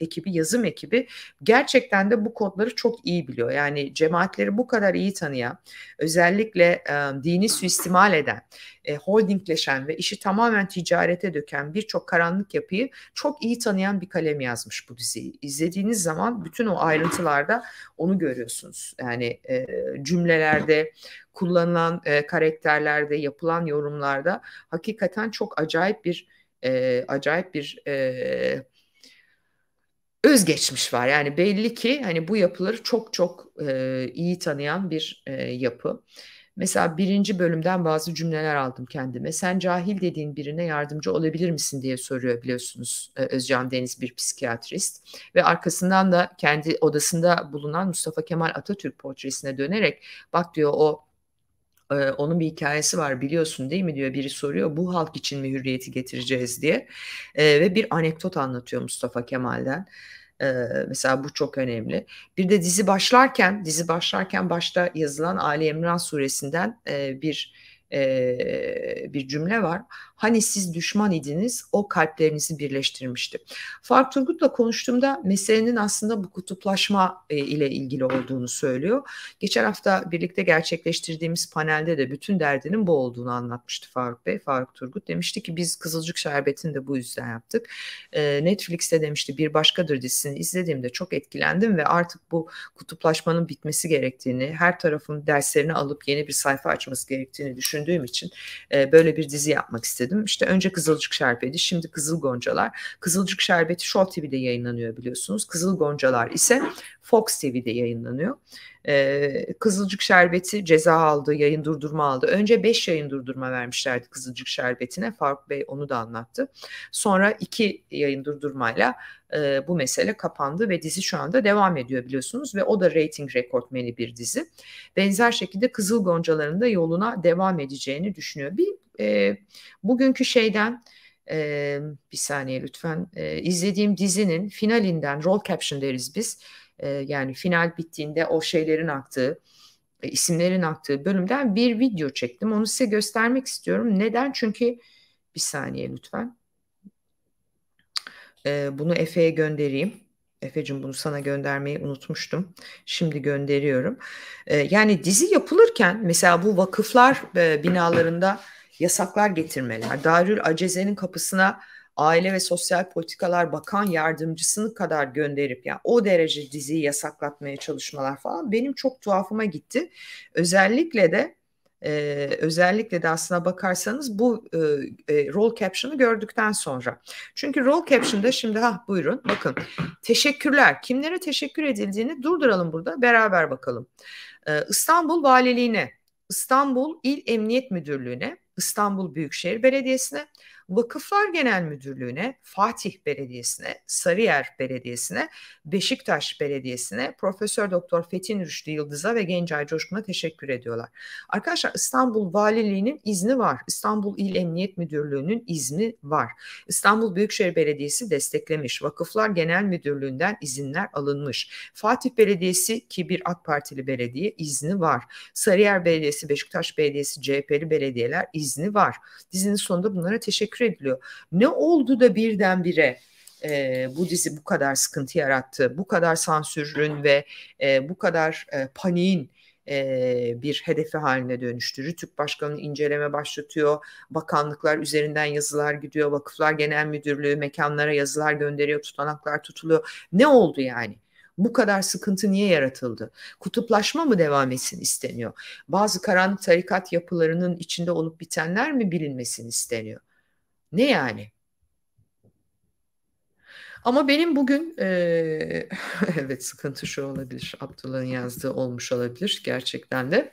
ekibi, yazım ekibi gerçekten de bu kodları çok iyi biliyor. Yani cemaatleri bu kadar iyi tanıyan, özellikle dini suistimal eden, holdingleşen ve işi tamamen ticarete döken birçok karanlık yapıyı çok iyi tanıyan bir kalem yazmış bu diziyi. İzlediğiniz zaman bütün o ayrıntılarda onu görüyorsunuz. Yani cümlelerde, kullanılan karakterlerde, yapılan yorumlarda hakikaten çok acayip bir e, acayip bir e, özgeçmiş var. Yani belli ki hani bu yapıları çok çok e, iyi tanıyan bir e, yapı. Mesela birinci bölümden bazı cümleler aldım kendime. Sen cahil dediğin birine yardımcı olabilir misin diye soruyor biliyorsunuz e, Özcan Deniz bir psikiyatrist. Ve arkasından da kendi odasında bulunan Mustafa Kemal Atatürk portresine dönerek bak diyor o e, onun bir hikayesi var biliyorsun değil mi diyor biri soruyor bu halk için mi hürriyeti getireceğiz diye e, ve bir anekdot anlatıyor Mustafa Kemal'den. Ee, mesela bu çok önemli. Bir de dizi başlarken, dizi başlarken başta yazılan Ali Emran suresinden e, bir e, bir cümle var. Hani siz düşman idiniz o kalplerinizi birleştirmişti. Faruk Turgut'la konuştuğumda meselenin aslında bu kutuplaşma e, ile ilgili olduğunu söylüyor. Geçen hafta birlikte gerçekleştirdiğimiz panelde de bütün derdinin bu olduğunu anlatmıştı Faruk Bey. Faruk Turgut demişti ki biz Kızılcık Şerbeti'ni de bu yüzden yaptık. E, Netflix'te demişti Bir Başkadır dizisini izlediğimde çok etkilendim ve artık bu kutuplaşmanın bitmesi gerektiğini, her tarafın derslerini alıp yeni bir sayfa açması gerektiğini düşündüğüm için e, böyle bir dizi yapmak istedim izledim. İşte önce Kızılcık Şerbeti, şimdi Kızıl Goncalar. Kızılcık Şerbeti Show TV'de yayınlanıyor biliyorsunuz. Kızıl Goncalar ise Fox TV'de yayınlanıyor. Kızılcık Şerbeti ceza aldı, yayın durdurma aldı. Önce 5 yayın durdurma vermişlerdi Kızılcık Şerbeti'ne. Faruk Bey onu da anlattı. Sonra 2 yayın durdurmayla bu mesele kapandı ve dizi şu anda devam ediyor biliyorsunuz ve o da rating rekortmeni bir dizi. Benzer şekilde Kızıl Goncalar'ın da yoluna devam edeceğini düşünüyor. Bir e, bugünkü şeyden e, bir saniye lütfen e, izlediğim dizinin finalinden roll caption deriz biz e, yani final bittiğinde o şeylerin aktığı e, isimlerin aktığı bölümden bir video çektim. Onu size göstermek istiyorum. Neden? Çünkü bir saniye lütfen. E, bunu Efe'ye göndereyim. Efe'cim bunu sana göndermeyi unutmuştum. Şimdi gönderiyorum. E, yani dizi yapılırken mesela bu vakıflar e, binalarında yasaklar getirmeler, Darül Aceze'nin kapısına Aile ve Sosyal Politikalar Bakan Yardımcısını kadar gönderip yani o derece diziyi yasaklatmaya çalışmalar falan benim çok tuhafıma gitti. Özellikle de ee, özellikle de aslına bakarsanız bu e, e, roll caption'ı gördükten sonra. Çünkü roll caption'da şimdi ha buyurun bakın teşekkürler kimlere teşekkür edildiğini durduralım burada beraber bakalım. Ee, İstanbul Valiliğine, İstanbul İl Emniyet Müdürlüğüne, İstanbul Büyükşehir Belediyesi'ne, Vakıflar Genel Müdürlüğü'ne, Fatih Belediyesi'ne, Sarıyer Belediyesi'ne, Beşiktaş Belediyesi'ne, Profesör Doktor Fetin Rüştü Yıldız'a ve Gencay Coşkun'a teşekkür ediyorlar. Arkadaşlar İstanbul Valiliği'nin izni var. İstanbul İl Emniyet Müdürlüğü'nün izni var. İstanbul Büyükşehir Belediyesi desteklemiş. Vakıflar Genel Müdürlüğü'nden izinler alınmış. Fatih Belediyesi ki bir AK Partili belediye izni var. Sarıyer Belediyesi, Beşiktaş Belediyesi, CHP'li belediyeler izni var. Dizinin sonunda bunlara teşekkür zikrediliyor. Ne oldu da birdenbire e, bu dizi bu kadar sıkıntı yarattı, bu kadar sansürün ve e, bu kadar e, paniğin e, bir hedefi haline dönüştü. Rütük Başkanı inceleme başlatıyor, bakanlıklar üzerinden yazılar gidiyor, vakıflar genel müdürlüğü mekanlara yazılar gönderiyor, tutanaklar tutuluyor. Ne oldu yani? Bu kadar sıkıntı niye yaratıldı? Kutuplaşma mı devam etsin isteniyor? Bazı karanlık tarikat yapılarının içinde olup bitenler mi bilinmesin isteniyor? Ne yani? Ama benim bugün e, evet sıkıntı şu olabilir. Abdullah'ın yazdığı olmuş olabilir gerçekten de.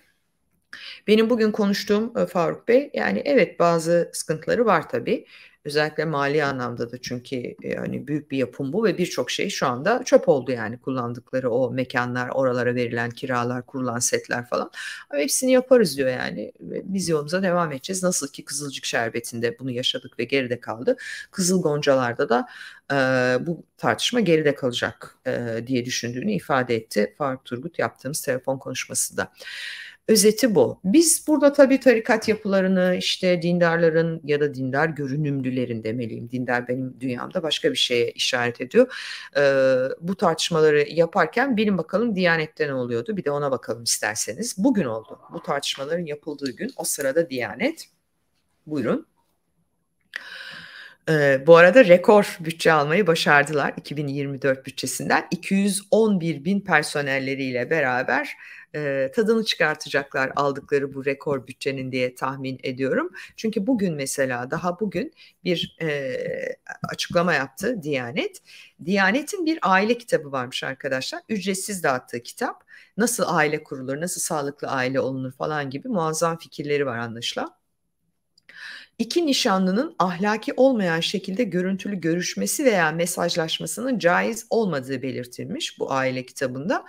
Benim bugün konuştuğum e, Faruk Bey yani evet bazı sıkıntıları var tabii. Özellikle mali anlamda da çünkü yani e, büyük bir yapım bu ve birçok şey şu anda çöp oldu yani kullandıkları o mekanlar, oralara verilen kiralar, kurulan setler falan. Ama hepsini yaparız diyor yani. Biz yolumuza devam edeceğiz. Nasıl ki Kızılcık Şerbeti'nde bunu yaşadık ve geride kaldı. Kızıl Goncalar'da da e, bu tartışma geride kalacak e, diye düşündüğünü ifade etti Faruk Turgut yaptığımız telefon konuşmasında özeti bu. Biz burada tabii tarikat yapılarını işte dindarların ya da dindar görünümlülerin demeliyim. Dindar benim dünyamda başka bir şeye işaret ediyor. Ee, bu tartışmaları yaparken bilin bakalım Diyanet'te ne oluyordu? Bir de ona bakalım isterseniz. Bugün oldu. Bu tartışmaların yapıldığı gün o sırada Diyanet. Buyurun. E, bu arada rekor bütçe almayı başardılar 2024 bütçesinden. 211 bin personelleriyle beraber e, tadını çıkartacaklar aldıkları bu rekor bütçenin diye tahmin ediyorum. Çünkü bugün mesela daha bugün bir e, açıklama yaptı Diyanet. Diyanet'in bir aile kitabı varmış arkadaşlar. Ücretsiz dağıttığı kitap. Nasıl aile kurulur, nasıl sağlıklı aile olunur falan gibi muazzam fikirleri var anlaşılan. İki nişanlının ahlaki olmayan şekilde görüntülü görüşmesi veya mesajlaşmasının caiz olmadığı belirtilmiş bu aile kitabında.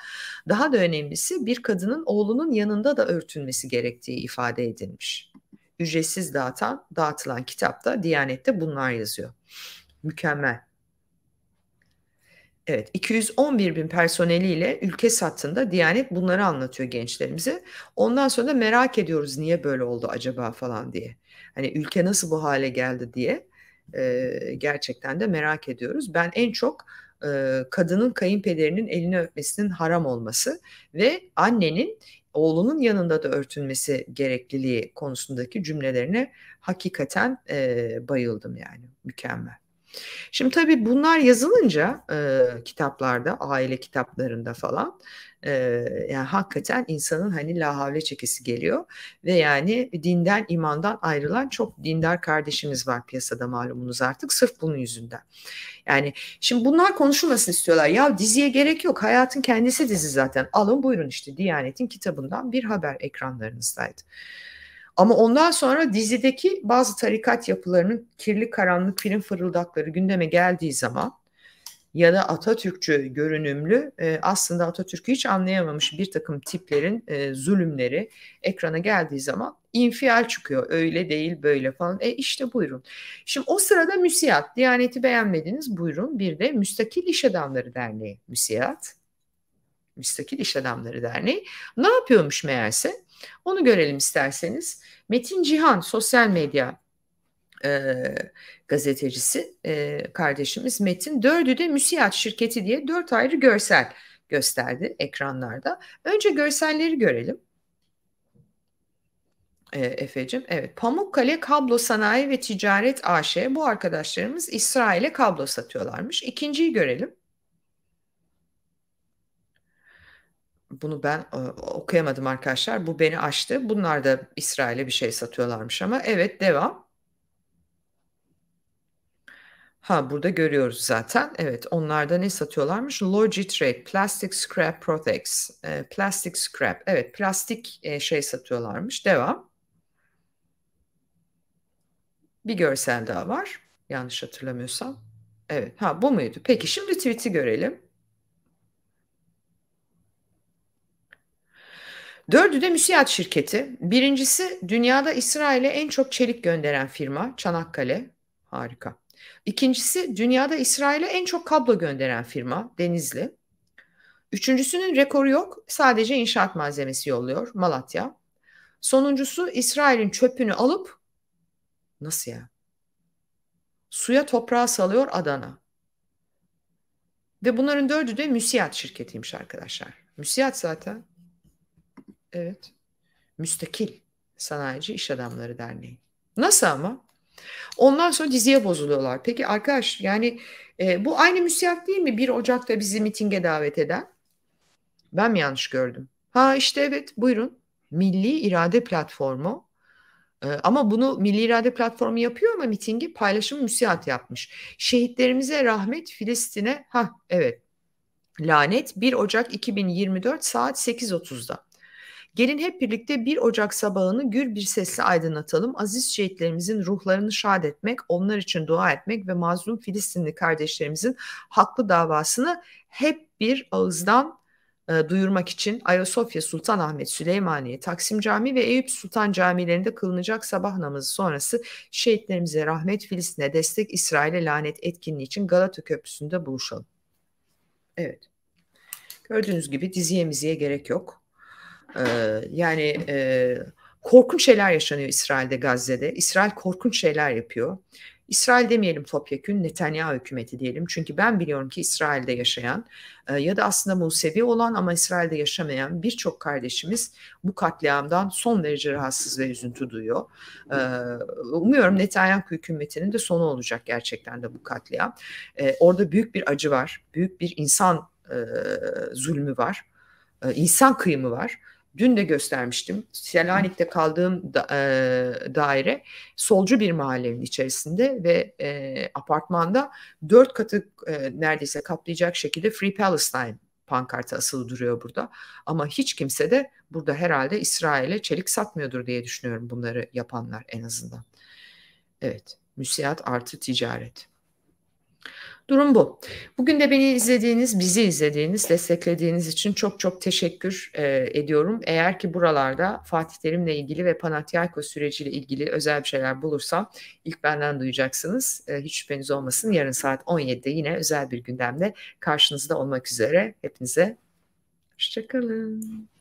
Daha da önemlisi bir kadının oğlunun yanında da örtünmesi gerektiği ifade edilmiş. Ücretsiz dağıtan, dağıtılan kitapta Diyanet'te bunlar yazıyor. Mükemmel. Evet 211 bin personeliyle ülke sattığında Diyanet bunları anlatıyor gençlerimize. Ondan sonra da merak ediyoruz niye böyle oldu acaba falan diye. Hani ülke nasıl bu hale geldi diye e, gerçekten de merak ediyoruz. Ben en çok e, kadının kayınpederinin elini öpmesinin haram olması ve annenin oğlunun yanında da örtünmesi gerekliliği konusundaki cümlelerine hakikaten e, bayıldım yani mükemmel. Şimdi tabii bunlar yazılınca e, kitaplarda, aile kitaplarında falan yani hakikaten insanın hani la çekisi geliyor ve yani dinden imandan ayrılan çok dindar kardeşimiz var piyasada malumunuz artık sırf bunun yüzünden. Yani şimdi bunlar konuşulmasını istiyorlar. Ya diziye gerek yok. Hayatın kendisi dizi zaten. Alın buyurun işte Diyanet'in kitabından bir haber ekranlarınızdaydı. Ama ondan sonra dizideki bazı tarikat yapılarının kirli karanlık film fırıldakları gündeme geldiği zaman ya da Atatürkçü görünümlü e, aslında Atatürk'ü hiç anlayamamış bir takım tiplerin e, zulümleri ekrana geldiği zaman infial çıkıyor. Öyle değil böyle falan. E işte buyurun. Şimdi o sırada müsiyat. Diyaneti beğenmediniz buyurun. Bir de Müstakil İş Adamları Derneği müsiyat. Müstakil İş Adamları Derneği. Ne yapıyormuş meğerse? Onu görelim isterseniz. Metin Cihan sosyal medya e, gazetecisi e, kardeşimiz Metin. Dördü de müsiyat şirketi diye dört ayrı görsel gösterdi ekranlarda. Önce görselleri görelim. E, Efe'cim evet Pamukkale Kablo Sanayi ve Ticaret AŞ bu arkadaşlarımız İsrail'e kablo satıyorlarmış. İkinciyi görelim. bunu ben e, okuyamadım arkadaşlar. Bu beni açtı. Bunlar da İsrail'e bir şey satıyorlarmış ama evet devam. Ha burada görüyoruz zaten. Evet onlarda ne satıyorlarmış? Logitrade, Plastic Scrap Products, e, Plastic Scrap. Evet plastik e, şey satıyorlarmış. Devam. Bir görsel daha var. Yanlış hatırlamıyorsam. Evet ha bu muydu? Peki şimdi tweet'i görelim. Dördü de müsiyat şirketi. Birincisi dünyada İsrail'e en çok çelik gönderen firma Çanakkale. Harika. İkincisi dünyada İsrail'e en çok kablo gönderen firma Denizli. Üçüncüsünün rekoru yok. Sadece inşaat malzemesi yolluyor Malatya. Sonuncusu İsrail'in çöpünü alıp nasıl ya? Suya toprağa salıyor Adana. Ve bunların dördü de müsiyat şirketiymiş arkadaşlar. Müsiyat zaten. Evet. Müstakil Sanayici İş Adamları Derneği. Nasıl ama? Ondan sonra diziye bozuluyorlar. Peki arkadaş yani e, bu aynı müsiyat değil mi? 1 Ocak'ta bizi mitinge davet eden. Ben mi yanlış gördüm? Ha işte evet buyurun. Milli İrade Platformu e, ama bunu Milli İrade Platformu yapıyor ama mitingi paylaşım müsiyat yapmış. Şehitlerimize rahmet Filistin'e ha evet lanet 1 Ocak 2024 saat 8.30'da. Gelin hep birlikte 1 Ocak sabahını gür bir sesle aydınlatalım. Aziz şehitlerimizin ruhlarını şad etmek, onlar için dua etmek ve mazlum Filistinli kardeşlerimizin haklı davasını hep bir ağızdan e, duyurmak için Ayasofya Sultanahmet Süleymaniye Taksim Camii ve Eyüp Sultan camilerinde kılınacak sabah namazı sonrası şehitlerimize rahmet Filistin'e destek İsrail'e lanet etkinliği için Galata Köprüsü'nde buluşalım. Evet. Gördüğünüz gibi diziye miziye gerek yok yani korkunç şeyler yaşanıyor İsrail'de, Gazze'de. İsrail korkunç şeyler yapıyor. İsrail demeyelim topyekün Netanyahu hükümeti diyelim. Çünkü ben biliyorum ki İsrail'de yaşayan ya da aslında Musevi olan ama İsrail'de yaşamayan birçok kardeşimiz bu katliamdan son derece rahatsız ve üzüntü duyuyor. Umuyorum Netanyahu hükümetinin de sonu olacak gerçekten de bu katliam. Orada büyük bir acı var, büyük bir insan zulmü var, insan kıyımı var dün de göstermiştim. Selanik'te kaldığım da, e, daire solcu bir mahallenin içerisinde ve e, apartmanda dört katı e, neredeyse kaplayacak şekilde Free Palestine pankartı asılı duruyor burada. Ama hiç kimse de burada herhalde İsrail'e çelik satmıyordur diye düşünüyorum bunları yapanlar en azından. Evet, müsiat artı ticaret. Durum bu. Bugün de beni izlediğiniz, bizi izlediğiniz, desteklediğiniz için çok çok teşekkür e, ediyorum. Eğer ki buralarda Fatih Terim'le ilgili ve Panathiaiko süreciyle ilgili özel bir şeyler bulursam ilk benden duyacaksınız. E, hiç şüpheniz olmasın. Yarın saat 17'de yine özel bir gündemle karşınızda olmak üzere. Hepinize hoşçakalın.